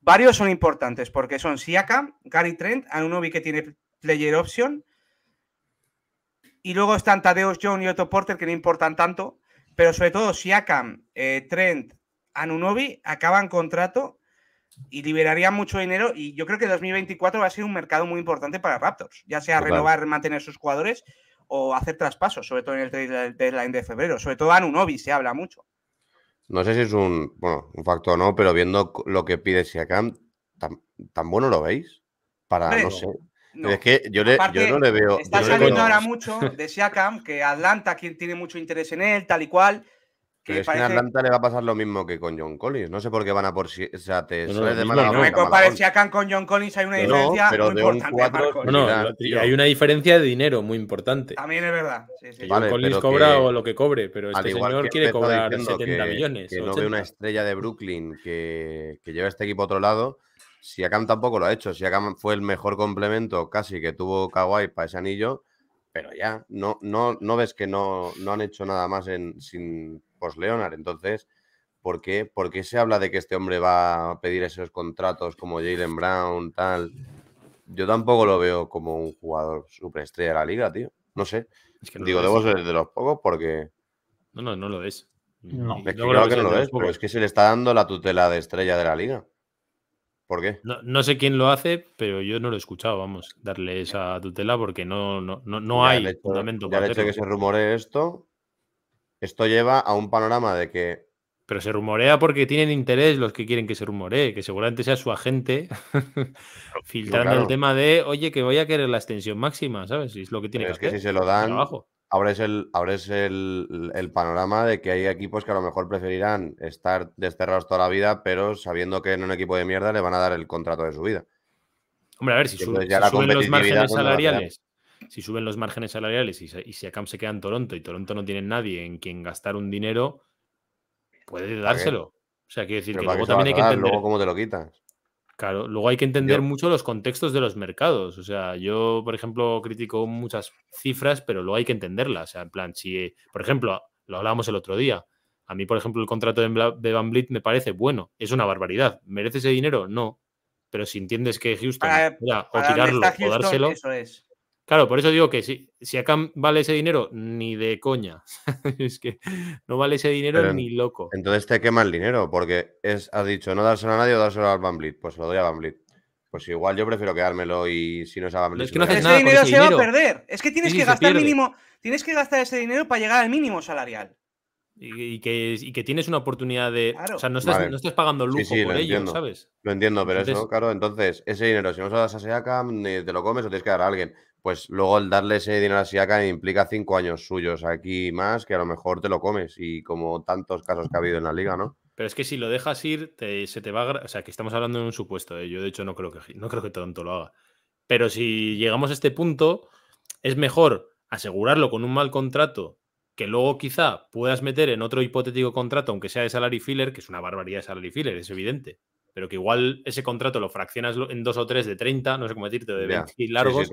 varios son importantes porque son Siakam, Gary Trent, Anunobi que tiene player option y luego están Tadeusz John y Otto Porter que no importan tanto, pero sobre todo Siakam, eh, Trent, Anunobi acaban contrato y liberaría mucho dinero. Y yo creo que 2024 va a ser un mercado muy importante para Raptors, ya sea renovar, mantener sus jugadores o hacer traspasos, sobre todo en el deadline de febrero. Sobre todo Anunobi se habla mucho. No sé si es un, bueno, un factor o no, pero viendo lo que pide Siakam, ¿tan, bueno lo veis? Para, no sé. que yo, no le veo. Está saliendo ahora mucho de Siakam, que Atlanta tiene mucho interés en él, tal y cual. Que es que en Atlanta le va a pasar lo mismo que con John Collins. No sé por qué van a por si. O sea, te no, de mala No me compares Siakam con John Collins, hay una diferencia muy importante. No, hay una diferencia de dinero muy importante. También es verdad. Sí, John Collins cobra o lo que cobre, pero este señor quiere cobrar 70 millones. Que no ve una estrella de Brooklyn que, que lleva este equipo a otro lado. Si Siakam tampoco lo ha hecho. Si Siakam fue el mejor complemento casi que tuvo Kawhi para ese anillo. Pero ya, no, no, no ves que no, no han hecho nada más en, sin post-Leonard. Entonces, ¿por qué? ¿por qué se habla de que este hombre va a pedir esos contratos como Jalen Brown, tal? Yo tampoco lo veo como un jugador superestrella de la liga, tío. No sé. Digo, debo ser de los pocos porque. No, no, no lo es. No, es que que se le está dando la tutela de estrella de la liga. ¿Por qué? No, no, sé quién lo hace, pero yo no lo he escuchado, vamos, darle esa tutela porque no, no, no, hay fundamento. para que se rumore esto, esto lleva a un panorama de que. Pero se rumorea porque tienen interés los que quieren que se rumoree, que seguramente sea su agente filtrando el tema de, oye, que voy a querer la extensión máxima, ¿sabes? es lo que tiene que que si se lo dan, ahora es, el, ahora es el, panorama de que hay equipos que a lo mejor preferirán estar desterrados toda la vida, pero sabiendo que en un equipo de mierda le van a dar el contrato de su vida. Hombre, a ver, si, si suben los márgenes salariales, si suben los márgenes salariales y, y si acá se queda en Toronto y Toronto no tiene nadie en quien gastar un dinero, puede dárselo. O sea, quiero decir que luego también hay que entender. Claro, luego hay que entender mucho los contextos de los mercados. O sea, yo, por ejemplo, critico muchas cifras, pero luego hay que entenderlas. O sea, en plan, si, por ejemplo, lo hablábamos el otro día. A mí, por ejemplo, el contrato de Van Blit me parece bueno. Es una barbaridad. ¿Merece ese dinero? No. Pero si entiendes que Houston, o tirarlo, o dárselo. es. Claro, por eso digo que si, si acá vale ese dinero, ni de coña. es que no vale ese dinero ni loco. Entonces te quema el dinero, porque has dicho no dárselo a nadie o dárselo al Bamblit. Pues lo doy a Bamblit. Pues igual yo prefiero quedármelo y si no es a Bamblit. Es que ese dinero se va a perder. Es que tienes que gastar mínimo. Tienes que gastar ese dinero para llegar al mínimo salarial. Y, que, que, tienes una oportunidad de. O sea, no estás, pagando lujo por ello, ¿sabes? Lo entiendo, pero eso, claro, entonces, ese dinero, si no se lo das a Seacam, te lo comes o tienes que dar a alguien pues luego el darle ese dinero a Siakam implica cinco años suyos aquí más, que a lo mejor te lo comes, y como tantos casos que ha habido en la liga, ¿no? Pero es que si lo dejas ir, te, se te va a... O sea, que estamos hablando de un supuesto, ¿eh? yo de hecho no creo, que, no creo que tanto lo haga. Pero si llegamos a este punto, es mejor asegurarlo con un mal contrato que luego quizá puedas meter en otro hipotético contrato, aunque sea de salary filler, que es una barbaridad de salary filler, es evidente, pero que igual ese contrato lo fraccionas en dos o tres de 30, no sé cómo decirte, de 20 y largos,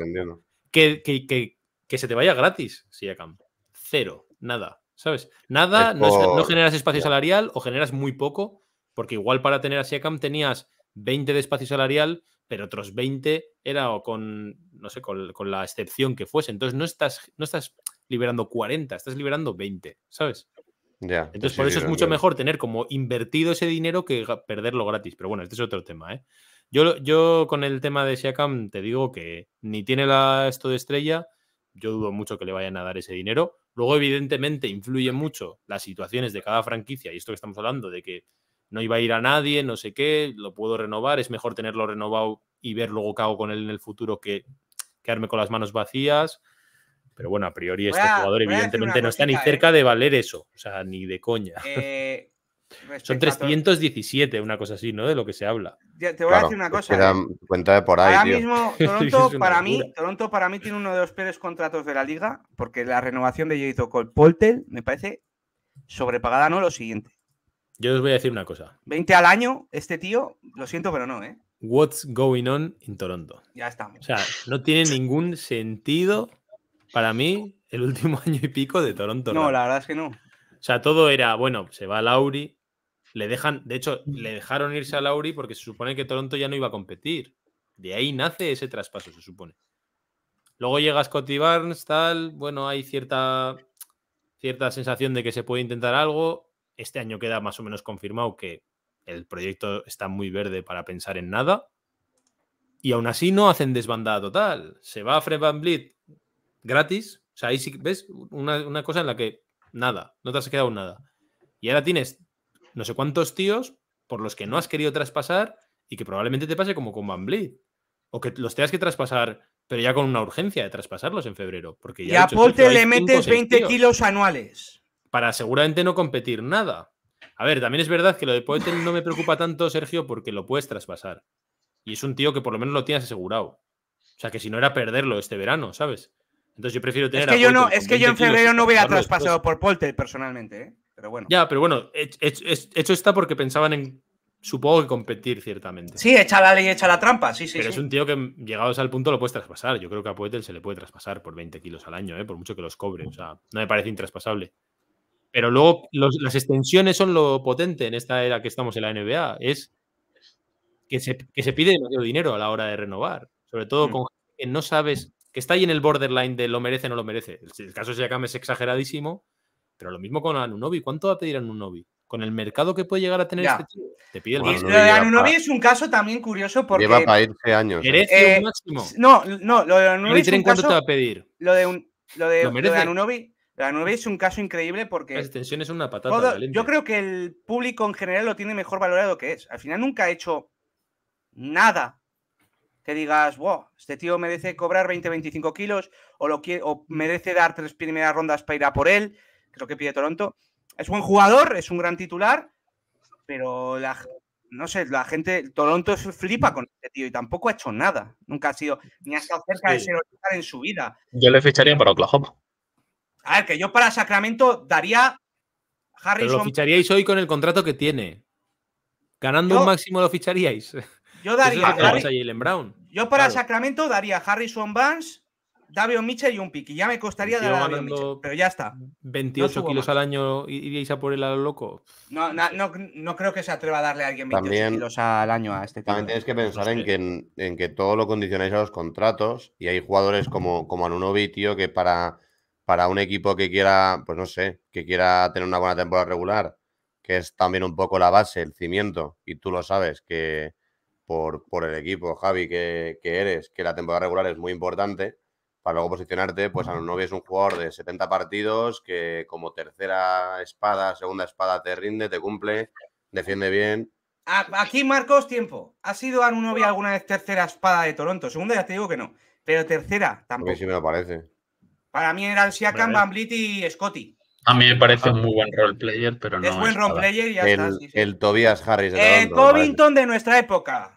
que, que, se te vaya gratis, Siakam. Cero, nada, ¿sabes? Nada, no, generas espacio salarial o generas muy poco, porque igual para tener a Siakam tenías 20 de espacio salarial, pero otros 20 era con, no sé, con, con la excepción que fuese. Entonces no estás, no estás liberando 40, estás liberando 20, ¿sabes? Entonces, por eso es mucho mejor tener como invertido ese dinero que perderlo gratis. Pero bueno, este es otro tema. ¿eh? Yo, con el tema de Seacam te digo que ni tiene la, esto de estrella, yo dudo mucho que le vayan a dar ese dinero. Luego, evidentemente, influye mucho las situaciones de cada franquicia y esto que estamos hablando de que no iba a ir a nadie, no sé qué, lo puedo renovar, es mejor tenerlo renovado y ver luego qué hago con él en el futuro que quedarme con las manos vacías. Pero bueno, a priori este jugador evidentemente no está ni cerca ¿eh? de valer eso, o sea, ni de coña. Eh, Son 317, una cosa así, ¿no? De lo que se habla. te voy a decir una cosa. Te ¿eh? Cuenta de por ahí. Ahora mismo, Toronto para, mí, Toronto para mí tiene uno de los peores contratos de la liga, porque la renovación de Jason Poltel me parece sobrepagada, ¿no? Lo siguiente. Yo os voy a decir una cosa. 20 al año, este tío, lo siento, pero no, ¿eh? What's going on in Toronto. Ya está. O sea, no tiene ningún sentido para mí, el último año y pico de Toronto. No, la verdad es que no. O sea, todo era, bueno, se va Lauri, le dejan, de hecho, mm. le dejaron irse a Lauri porque se supone que Toronto ya no iba a competir. De ahí nace ese traspaso, se supone. Luego llega Scotty Barnes, tal, bueno, hay cierta, cierta sensación de que se puede intentar algo. Este año queda más o menos confirmado que el proyecto está muy verde para pensar en nada. Y aún así no hacen desbandada total. Se va Fred Van gratis. O sea, ahí sí, ves una, cosa en la que nada, no te has quedado nada. Y ahora tienes no sé cuántos tíos por los que no has querido traspasar y que probablemente te pase como con Van O que los tengas que traspasar, pero ya con una urgencia de traspasarlos en febrero. Porque ya y a le metes 20 kilos anuales. Para seguramente no competir nada. A ver, también es verdad que lo de Poetel no me preocupa tanto, Sergio, porque lo puedes traspasar. Y es un tío que por lo menos lo tienes asegurado. O sea, que si no era perderlo este verano, ¿sabes? Entonces yo prefiero tener. Es que yo, no, es que yo en febrero no hubiera traspasado por Polter personalmente, ¿eh? pero bueno. Ya, pero bueno, hecho está porque pensaban en, supongo que competir ciertamente. Sí, echa la ley, echa la trampa, sí, sí. Pero es un tío que llegados al punto lo puedes traspasar. Yo creo que a Poetel se le puede traspasar por 20 kilos al año, ¿eh? por mucho que los cobre. O sea, no me parece intraspasable. Pero luego las extensiones son lo potente en esta era que estamos en la NBA. Es que se, pide dinero a la hora de renovar. Sobre todo mm. con con que no sabes que está ahí en el borderline de lo merece, o no lo merece. El, caso de Siakam es exageradísimo, pero lo mismo con Anunobi. ¿Cuánto va a pedir Anunobi? Con el mercado que puede llegar a tener este chico? te pide el bueno, Lo de Anunobi es un caso también curioso porque. Lleva para irse años. ¿eh? Merece eh, máximo. No, no, lo de Anunobi. Es un caso, va a pedir? Lo de, un, lo de, Anunobi. es un caso increíble porque. La extensión es una patata. yo creo que el público en general lo tiene mejor valorado que es. Al final nunca ha hecho nada que digas, wow, este tío merece cobrar 20-25 kilos o, lo o merece dar tres primeras rondas para ir a por él, creo que pide Toronto. Es buen jugador, es un gran titular, pero la, no sé, la gente, Toronto se flipa con este tío y tampoco ha hecho nada. Nunca ha sido, ni ha estado cerca de ser titular en su vida. Yo le ficharía para Oklahoma. A ver, que yo para Sacramento daría Harrison. Pero lo ficharíais hoy con el contrato que tiene. Ganando un máximo lo ficharíais. Yo daría. Brown. Yo para Sacramento daría Harrison Barnes, Davion Mitchell y un pick. ya me costaría dar a Davion Mitchell, pero ya está. 28 kilos al año, ¿iríais a por él a lo loco? No, creo que se atreva a darle a alguien 28 también, kilos al año a este tipo. También tienes que pensar en que, en, que, todo lo condicionáis a los contratos y hay jugadores como, como tío, que para, para un equipo que quiera, pues no sé, que quiera tener una buena temporada regular, que es también un poco la base, el cimiento, y tú lo sabes, que por, el equipo, Javi, que, eres, que la temporada regular es muy importante para luego posicionarte, pues Anunobi es un jugador de 70 partidos que como tercera espada, segunda espada te rinde, te cumple, defiende bien. Aquí, Marcos, tiempo. ¿Ha sido Anunovia alguna vez tercera espada de Toronto? Segunda ya te digo que no, pero tercera tampoco. A mí sí me lo parece. Para mí eran Siakam, Van Blit y Scotty. A mí me parece un muy buen roleplayer, pero no. Es buen roleplayer y ya el, está. El Tobias Harris. el Covington de nuestra época.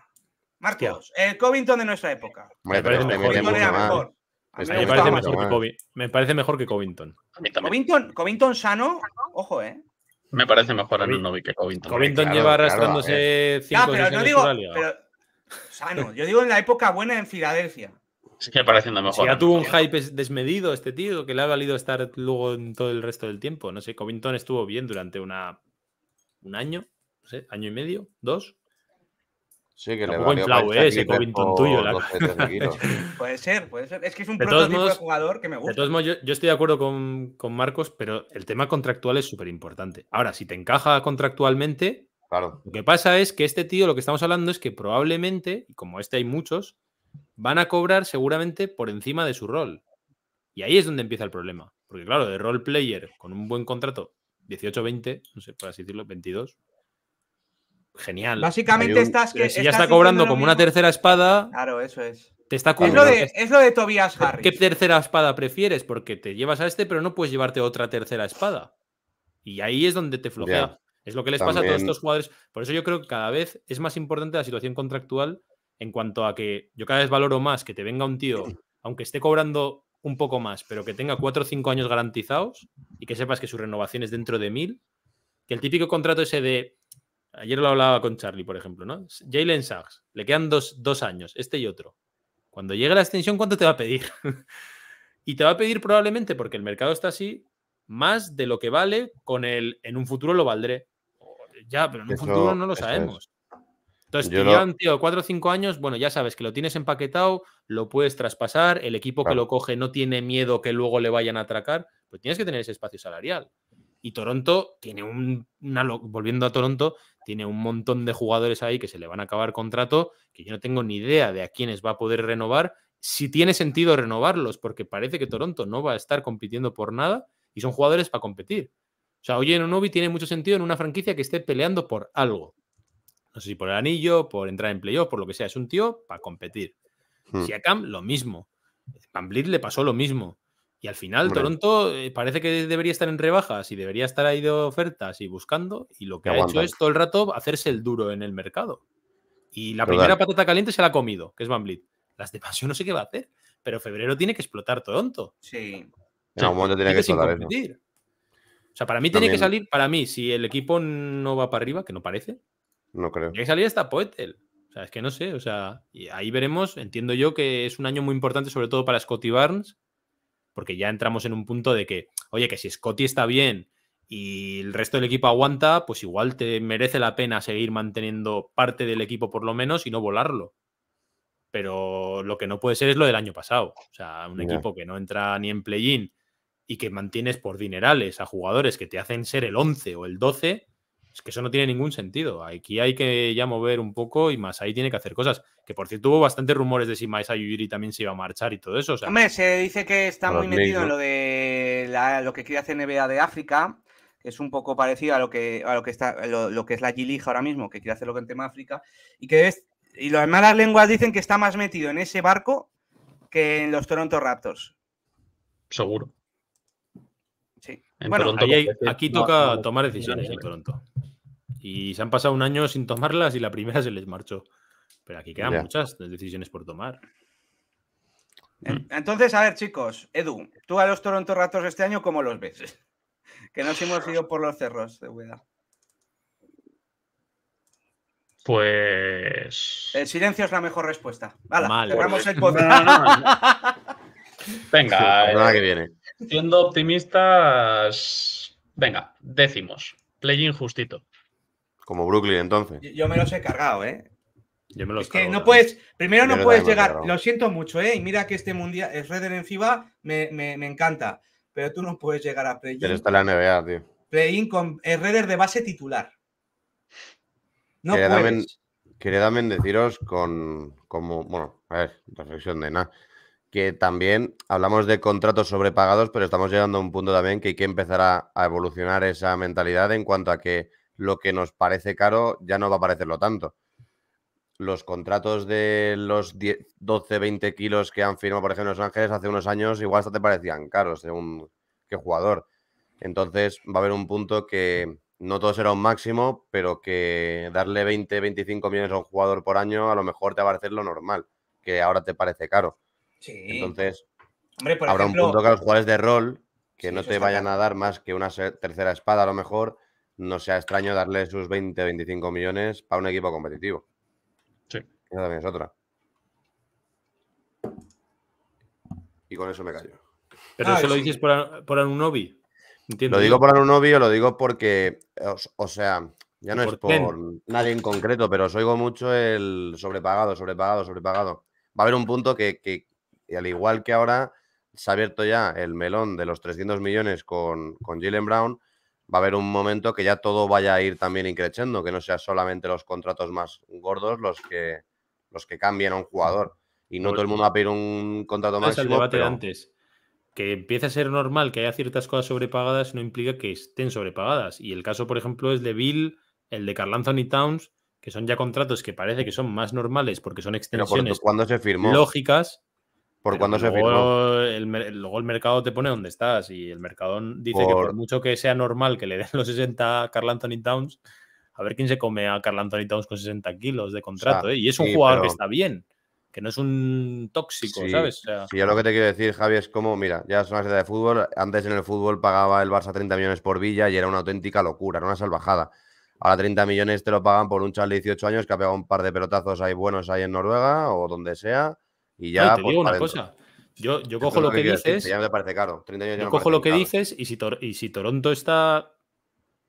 Marcos, el Covington de nuestra época. Me, parece este mejor. Este parece que Covington. me parece mejor que Covington. Covington. sano, ojo, ¿eh? Me parece mejor a novi que Covington. Covington lleva arrastrándose 5 cinco pero no digo, sano. Yo digo en la época buena en Filadelfia. Sigue pareciendo mejor. Si ya tuvo un hype desmedido este tío, que le ha valido estar luego en todo el resto del tiempo. No sé, Covington estuvo bien durante una, un año, no sé, año y medio, dos. Sí, que le valió para eh, ese Covington tuyo. puede ser, puede ser. Es que es un prototipo de jugador que me gusta. De todos modos, yo, estoy de acuerdo con, Marcos, pero el tema contractual es súper importante. Ahora, si te encaja contractualmente, claro. lo que pasa es que este tío, lo que estamos hablando es que probablemente, y como este hay muchos, van a cobrar seguramente por encima de su rol. Y ahí es donde empieza el problema. Porque claro, de role player con un buen contrato, 18-20, no sé, por así decirlo, 22. Genial. Básicamente estás que... Si ya está cobrando como una tercera espada... Claro, eso es. Te está es lo, de, es lo de Tobias Harris. ¿Qué tercera espada prefieres? Porque te llevas a este, pero no puedes llevarte otra tercera espada. Y ahí es donde te flojea. Es lo que les pasa a todos estos jugadores. Por eso yo creo que cada vez es más importante la situación contractual en cuanto a que yo cada vez valoro más que te venga un tío, aunque esté cobrando un poco más, pero que tenga cuatro o cinco años garantizados y que sepas que su renovación es dentro de mil, que el típico contrato ese de... Ayer lo hablaba con Charlie, por ejemplo, ¿no? Jalen Sachs, le quedan dos, años, este y otro. Cuando llegue la extensión, ¿cuánto te va a pedir? y te va a pedir probablemente, porque el mercado está así, más de lo que vale con el en un futuro lo valdré. Ya, pero en un futuro no lo sabemos. Entonces, yo cuatro o cinco años, bueno, ya sabes que lo tienes empaquetado, lo puedes traspasar, el equipo que lo coge no tiene miedo que luego le vayan a atracar, pues tienes que tener ese espacio salarial. Y Toronto tiene un, volviendo a Toronto, tiene un montón de jugadores ahí que se le van a acabar contrato, que yo no tengo ni idea de a quiénes va a poder renovar, si tiene sentido renovarlos, porque parece que Toronto no va a estar compitiendo por nada y son jugadores para competir. O sea, Oye Novi tiene mucho sentido en una franquicia que esté peleando por algo. No sé si por el anillo, por entrar en playoff, por lo que sea. Es un tío para competir. Hmm. Si a lo mismo. Van le pasó lo mismo. Y al final, Toronto eh, parece que debería estar en rebajas y debería estar ahí de ofertas y buscando. Y lo que ha hecho es todo el rato hacerse el duro en el mercado. Y la primera patata caliente se la ha comido, que es Van Blit. Las demás yo no sé qué va a hacer. Pero febrero tiene que explotar Toronto. Sí. O sea, en tiene que explotar. O sea, para mí tiene que salir, para mí, si el equipo no va para arriba, que no parece, no creo. Ya que salir hasta Poetel. O sea, es que no sé. O sea, y ahí veremos. Entiendo yo que es un año muy importante, sobre todo para Scotty Barnes, porque ya entramos en un punto de que, oye, que si Scotty está bien y el resto del equipo aguanta, pues igual te merece la pena seguir manteniendo parte del equipo por lo menos y no volarlo. Pero lo que no puede ser es lo del año pasado. O sea, un equipo que no entra ni en play-in y que mantienes por dinerales a jugadores que te hacen ser el 11 o el 12 es que eso no tiene ningún sentido. Aquí hay que ya mover un poco y más ahí tiene que hacer cosas. Que por cierto hubo bastantes rumores de si Maesa Yuri también se iba a marchar y todo eso. Hombre, se dice que está muy metido en lo de lo que quiere hacer NBA de África. que Es un poco parecido a lo que, a lo que, está, lo, que es la g ahora mismo, que quiere hacer lo que en tema África. Y que y las malas lenguas dicen que está más metido en ese barco que en los Toronto Raptors. Seguro bueno, aquí toca tomar decisiones en Toronto. Y se han pasado un año sin tomarlas y la primera se les marchó. Pero aquí quedan muchas decisiones por tomar. Entonces, a ver, chicos, Edu, tú a los Toronto Raptors este año, ¿cómo los ves? que nos hemos ido por los cerros de Hueda. Pues. El silencio es la mejor respuesta. Vale, cerramos el pues, podcast. Venga, la eh, que viene. Siendo optimistas, venga, décimos. Play justito. Como Brooklyn, entonces. Yo, me los he cargado, ¿eh? Yo me los es que no puedes, primero no puedes llegar, lo siento mucho, ¿eh? Y mira que este mundial, es Redder en FIBA, me, encanta, pero tú no puedes llegar a play-in. Pero está la NBA, tío. Play-in con Redder de base titular. No puedes. deciros con, como, bueno, a ver, reflexión de nada que también hablamos de contratos sobrepagados, pero estamos llegando a un punto también que hay que empezar a, evolucionar esa mentalidad en cuanto a que lo que nos parece caro ya no va a parecerlo tanto. Los contratos de los 10, 12, 20 kilos que han firmado, por ejemplo, Los Ángeles hace unos años, igual hasta te parecían caros según qué jugador. Entonces va a haber un punto que no todo será un máximo, pero que darle 20, 25 millones a un jugador por año a lo mejor te va a parecer lo normal, que ahora te parece caro. Entonces, habrá un punto que a los jugadores de rol que no te vayan a dar más que una tercera espada, a lo mejor, no sea extraño darle sus 20, o 25 millones para un equipo competitivo. Sí. también es otra. Y con eso me callo. Pero ah, eso lo dices por, por Anunobi. lo digo por Anunobi o lo digo porque, o, sea, ya no es por nadie en concreto, pero os oigo mucho el sobrepagado, sobrepagado, sobrepagado. Va a haber un punto que y al igual que ahora se ha abierto ya el melón de los 300 millones con, con Brown, va a haber un momento que ya todo vaya a ir también increchando, que no sea solamente los contratos más gordos los que, los que cambien a un mm. jugador. Y no todo el mundo va a pedir un contrato más. Es el debate antes. Que empiece a ser normal que haya ciertas cosas sobrepagadas no implica que estén sobrepagadas. Y el caso, por ejemplo, es de Bill, el de Carl y Towns, que son ya contratos que parece que son más normales porque son extensiones Cuando se firmó? lógicas. ¿Por se firmó? luego el mercado te pone dónde estás y el mercado dice que por mucho que sea normal que le den los 60 a Carl Anthony Towns, a ver quién se come a Carl Anthony Towns con 60 kilos de contrato. ¿eh? Y es un jugador que está bien, que no es un tóxico, ¿sabes? O sí, yo lo que te quiero decir, Javi, es como, mira, ya es una serie de fútbol. Antes en el fútbol pagaba el Barça 30 millones por Villa y era una auténtica locura, era una salvajada. Ahora 30 millones te lo pagan por un chaval de 18 años que ha pegado un par de pelotazos ahí buenos ahí en Noruega o donde sea y ya. te pues, digo una cosa. Yo, yo cojo lo que, dices. Ya me parece caro. yo cojo lo que dices y si, y si Toronto está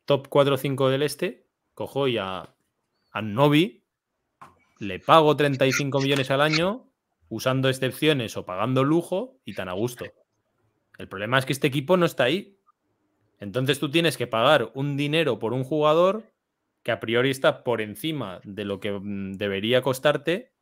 top 4 o 5 del este, cojo ya a, a Novi le pago 35 millones al año usando excepciones o pagando lujo y tan a gusto. El problema es que este equipo no está ahí. Entonces tú tienes que pagar un dinero por un jugador que a priori está por encima de lo que mm, debería costarte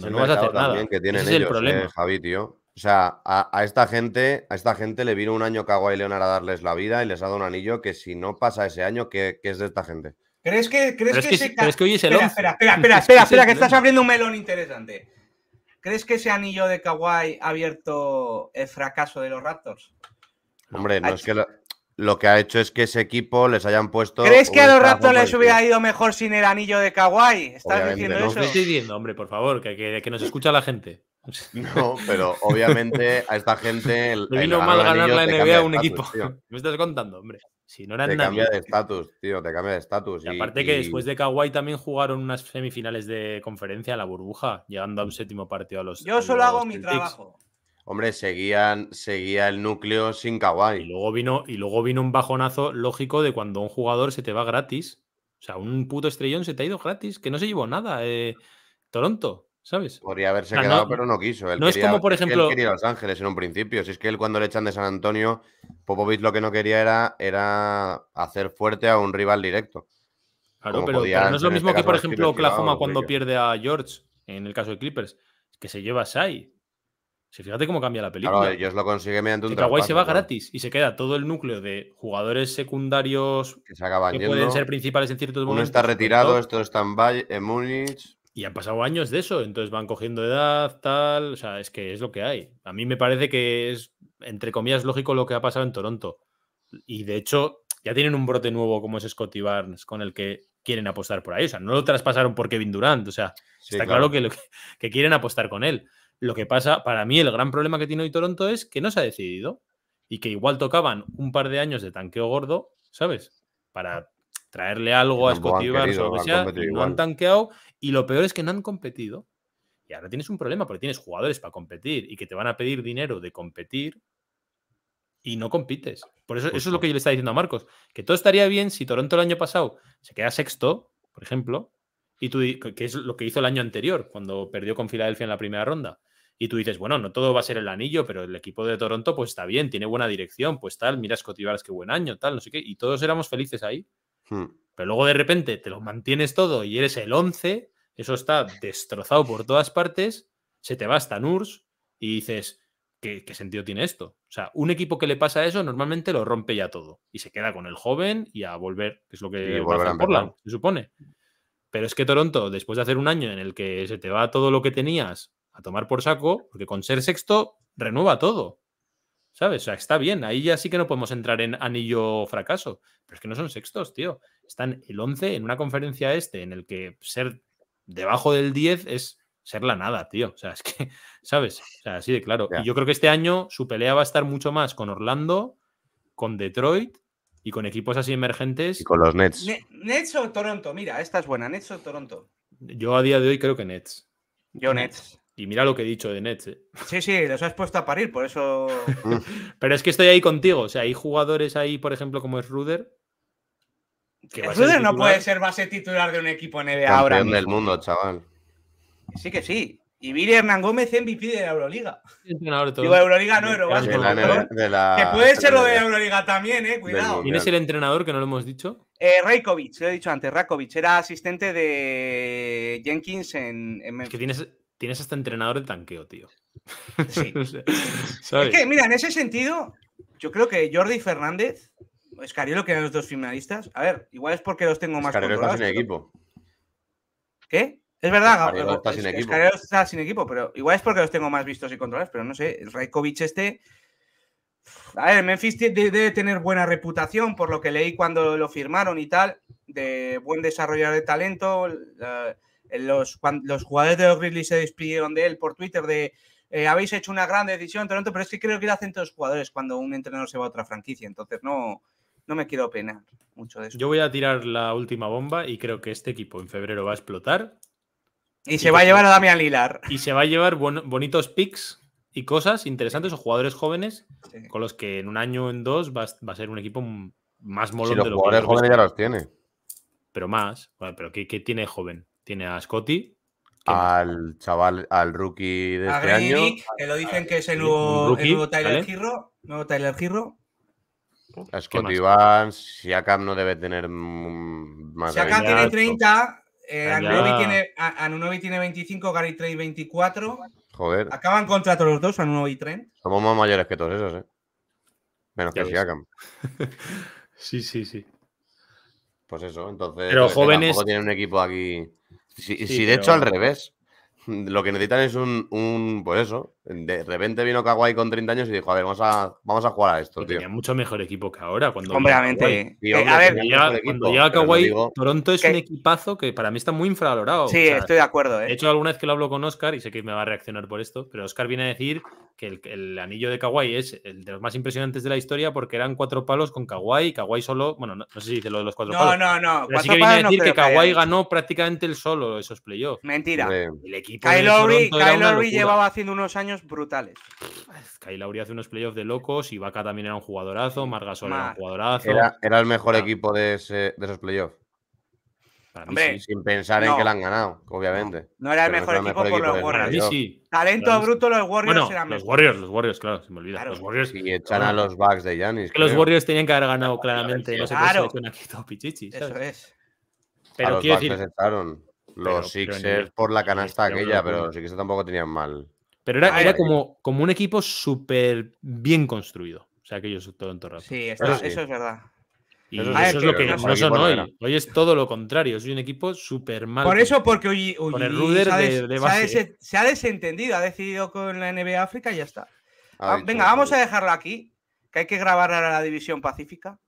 pues no vas a hacer nada. Que tienen es el ¿eh, problema. Javi, tío. O sea, a, esta gente, a esta gente le vino un año Kawaii Leonard a darles la vida y les ha dado un anillo que si no pasa ese año, ¿qué, es de esta gente? ¿Crees que, crees espera, espera, espera, espera, espera, que estás abriendo un melón interesante. ¿Crees que ese anillo de Kawhi ha abierto el fracaso de los Raptors? Hombre, no, es que lo que ha hecho es que ese equipo les hayan puesto. ¿Crees que a los Raptors les hubiera ido mejor sin el anillo de Kawhi? ¿Estás diciendo eso? estoy diciendo, hombre, por favor, que, que, nos escucha la gente. No, pero obviamente a esta gente. No vino mal ganar la NBA a un equipo. Me estás contando, hombre. Si no eran te cambia de estatus, tío, te cambia de estatus. Y, aparte que después de Kawhi también jugaron unas semifinales de conferencia a la burbuja, llegando a un séptimo partido a los. Yo solo hago mi trabajo. Hombre, seguían, seguía el núcleo sin Kawhi. Y luego, vino, y luego vino un bajonazo lógico de cuando un jugador se te va gratis. O sea, un puto estrellón se te ha ido gratis, que no se llevó nada. Eh, Toronto, ¿sabes? Podría haberse quedado, pero no quiso. Él no quería, es como, por ejemplo. Él quería Los Ángeles en un principio. Si es que él, cuando le echan de San Antonio, Popovich lo que no quería era, era hacer fuerte a un rival directo. Claro, pero, no es lo este mismo que, por ejemplo, Oklahoma cuando pierde a George, en el caso de Clippers, que se lleva a Sai fíjate cómo cambia la película. Claro, ellos lo consiguen mediante un Paraguay se va gratis y se queda todo el núcleo de jugadores secundarios que, se acaban que pueden ser principales en ciertos momentos. Uno está retirado, esto está en Múnich. Y han pasado años de eso, entonces van cogiendo edad, tal. O sea, es que es lo que hay. A mí me parece que es, entre comillas, lógico lo que ha pasado en Toronto. Y de hecho, ya tienen un brote nuevo como es Scotty Barnes, con el que quieren apostar por ahí. O sea, no lo traspasaron por Kevin Durant. O sea, está claro, que quieren apostar con él. Lo que pasa, para mí, el gran problema que tiene hoy Toronto es que no se ha decidido y que igual tocaban un par de años de tanqueo gordo, ¿sabes? Para ah. traerle algo a Scotty Barnes o que no han tanqueado y lo peor es que no han competido. Y ahora tienes un problema porque tienes jugadores para competir y que te van a pedir dinero de competir y no compites. Por eso, eso es lo que yo le estaba diciendo a Marcos, que todo estaría bien si Toronto el año pasado se queda sexto, por ejemplo, y tú, que es lo que hizo el año anterior, cuando perdió con Filadelfia en la primera ronda. Y tú dices, bueno, no todo va a ser el anillo, pero el equipo de Toronto pues está bien, tiene buena dirección, pues tal, mira Scotty qué buen año, tal, no sé qué, y todos éramos felices ahí. Hmm. Pero luego de repente te lo mantienes todo y eres el 11, eso está destrozado por todas partes, se te va hasta NURS y dices, ¿qué, sentido tiene esto? O sea, un equipo que le pasa eso normalmente lo rompe ya todo y se queda con el joven y a volver, que es lo que pasa se supone. Pero es que Toronto, después de hacer un año en el que se te va todo lo que tenías a tomar por saco, porque con ser sexto renueva todo. ¿Sabes? O sea, está bien. Ahí ya sí que no podemos entrar en anillo fracaso. Pero es que no son sextos, tío. Están el 11 en una conferencia este en el que ser debajo del 10 es ser la nada, tío. O sea, es que, ¿sabes? así de claro. Y yo creo que este año su pelea va a estar mucho más con Orlando, con Detroit y con equipos así emergentes. Y con los Nets. Nets o Toronto. Mira, esta es buena. Nets o Toronto. Yo a día de hoy creo que Nets. Yo Nets. Y mira lo que he dicho de Nets. Eh. Sí, sí, los has puesto a parir, por eso. Pero es que estoy ahí contigo. O sea, hay jugadores ahí, por ejemplo, como es Ruder. Que Ruder no puede ser base titular de un equipo NBA ahora. campeón del mundo, chaval. Sí, que sí. Y Billy Hernán Gómez MVP de la Euroliga. Entrenador todo. Digo, Euroliga no, era. La... Que puede ser lo de la Euroliga también, eh. Cuidado. ¿Quién es el entrenador que no lo hemos dicho? Eh, lo he dicho antes, Rakovic. Era asistente de Jenkins en, en... que tienes, tienes hasta entrenador de tanqueo, tío. Sí. Es que, mira, en ese sentido, yo creo que Jordi Fernández, Escariolo, que eran los dos finalistas, a ver, igual es porque los tengo más Escariolo controlados. está sin equipo. ¿Qué? Es verdad, Gabriel. está, sin equipo. está sin equipo, pero igual es porque los tengo más vistos y controlados, pero no sé, el Raikovic este... A ver, Memphis debe tener buena reputación, por lo que leí cuando lo firmaron y tal, de buen desarrollador de talento, los, los jugadores de los se despidieron de él por Twitter de eh, habéis hecho una gran decisión, Toronto, pero es que creo que lo hacen todos los jugadores cuando un entrenador se va a otra franquicia, entonces no, no me quiero pena mucho de eso. Yo voy a tirar la última bomba y creo que este equipo en febrero va a explotar. Y, se va a llevar a Damian Lilar. Y se va a llevar bonitos picks y cosas interesantes o jugadores jóvenes con los que en un año o en dos va, a ser un equipo más molón de los jugadores que jóvenes ya los tiene. Pero más. pero ¿qué, ¿qué, tiene joven? Tiene a Scotty. Al chaval, al rookie de a este año. que lo dicen que es el nuevo, el nuevo Tyler Girro. Nuevo Tyler Girro. A Scotty Vance, Siakam no debe tener más Siakam tiene 30, eh, Anunobi, tiene, tiene 25, Gary Trey 24. Joder. Acaban contra todos los dos, Anunobi y Trent. Somos más mayores que todos esos, ¿eh? Menos que Siakam. sí, sí, sí. Pues eso, entonces. Pero pues jóvenes. tiene tienen un equipo aquí. Si, sí, de hecho al revés, lo que necesitan es un, un pues eso, de repente vino Kawhi con 30 años y dijo, a ver, vamos a, vamos a jugar a esto. Tío. Tenía mucho mejor equipo que ahora. Cuando hombre, eh, a ver, llega, cuando Kawhi, Toronto es un equipazo que para mí está muy infralorado Sí, estoy de acuerdo. ¿eh? De hecho, alguna vez que lo hablo con Oscar, y sé que me va a reaccionar por esto, pero Oscar viene a decir que el, anillo de Kawhi es el de los más impresionantes de la historia porque eran cuatro palos con Kawhi. Kawhi solo, bueno, no, sé si dice lo de los cuatro palos. No, no, no. que viene a decir que Kawhi ganó prácticamente el solo esos playoffs. Mentira. El equipo Kyle Lowry llevaba haciendo unos años brutales. Kai Lauria hace unos playoffs de locos, Ibaka también era un jugadorazo, Margasol Mar... era un jugadorazo. Era, el mejor ah. equipo de, esos playoffs. sin pensar en que la han ganado, obviamente. No, era el mejor, equipo, por los Warriors. Talento bruto, los Warriors Los Warriors, los Warriors, claro, se me olvida. los Warriors. Y echan a los Bucks de Giannis. Que los Warriors tenían que haber ganado claramente. Claro. No pichichi. Eso es. Pero a los Bucks decir. Los Sixers por la canasta aquella, pero los Sixers tampoco tenían mal. Pero ah, era, como, como un equipo súper bien construido. O sea, que todo soy todo está, sí, eso es verdad. eso, ah, es lo que no son hoy. Hoy es todo lo contrario. Soy un equipo súper mal. Por eso, porque hoy, con se, ha Se, ha desentendido, ha decidido con la NBA África y ya está. Ah, venga, vamos a dejarlo aquí, que hay que grabar ahora la división pacífica.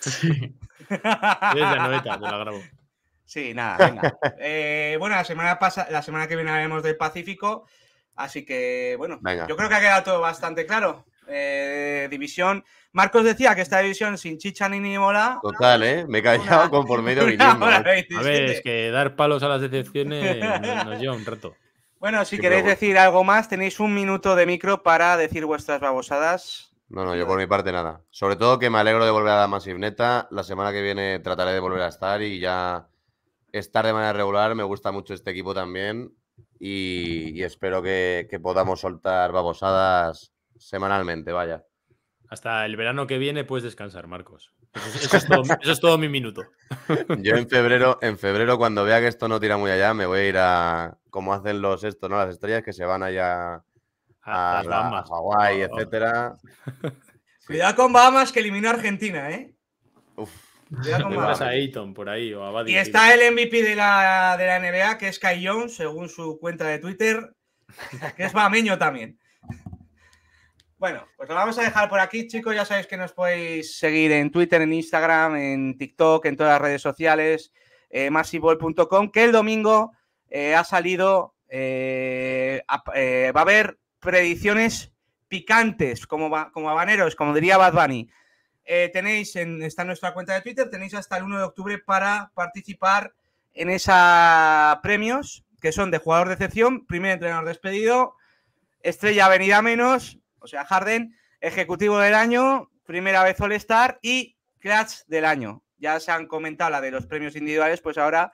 Sí. Sí, nada, venga. Eh, bueno, la semana, pasa, la semana que viene hablaremos del Pacífico. Así que, bueno, yo creo que ha quedado todo bastante claro. Eh, división. Marcos decía que esta división sin chicha ni ni mola. Total, ¿eh? Me he callado con conforme medio ¿eh? A ver, es que dar palos a las decepciones nos lleva un rato. Bueno, si queréis decir algo más, tenéis un minuto de micro para decir vuestras babosadas. No, no, yo por mi parte nada. Sobre todo que me alegro de volver a la neta La semana que viene trataré de volver a estar y ya estar de manera regular. Me gusta mucho este equipo también y, espero que, podamos soltar babosadas semanalmente, vaya. Hasta el verano que viene puedes descansar, Marcos. Eso, es, todo, mi minuto. Yo en febrero, en febrero, cuando vea que esto no tira muy allá, me voy a ir a, como hacen los estos, ¿no? Las estrellas que se van allá a, Hawái, oh. etcétera. Cuidado con Bahamas que eliminó a Argentina, ¿eh? Uf. Y está el MVP de la, de la NBA, que es Kai según su cuenta de Twitter, que es bameño también. Bueno, pues lo vamos a dejar por aquí, chicos. Ya sabéis que nos podéis seguir en Twitter, en Instagram, en TikTok, en todas las redes sociales, eh, que el domingo eh, ha salido, eh, eh, va a haber predicciones picantes, como, como habaneros, como diría Bad Bunny. Eh, tenéis, en, esta nuestra cuenta de Twitter, tenéis hasta el 1 de octubre para participar en esa premios, que son de jugador de excepción, primer entrenador despedido, estrella venida menos, o sea, jardín, ejecutivo del año, primera vez All-Star y Crash del año. Ya se han comentado la de los premios individuales, pues ahora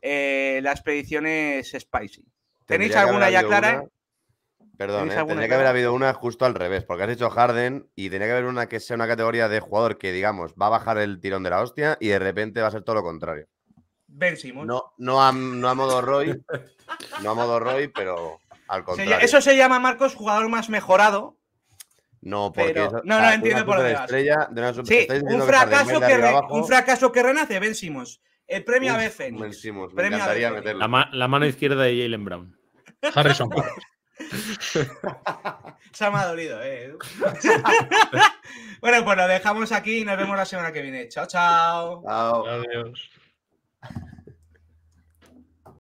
eh, las predicciones Spicy. ¿Tenéis alguna ya clara? Perdón, tenía ¿eh? que haber habido una justo al revés, porque has dicho Harden y tenía que haber una que sea una categoría de jugador que, digamos, va a bajar el tirón de la hostia y de repente va a ser todo lo contrario. Ben No, no, a, modo Roy, no a modo Roy, pero al contrario. eso se llama, Marcos, jugador más mejorado. No, porque no, no, entiendo por lo sí, un fracaso que, renace, Ben El premio a Ben meterlo. La, mano izquierda de Jalen Brown. Harrison Se me ha dolido, ¿eh? bueno, pues lo dejamos aquí y nos vemos la semana que viene. Chao, chao. Chao. Adiós.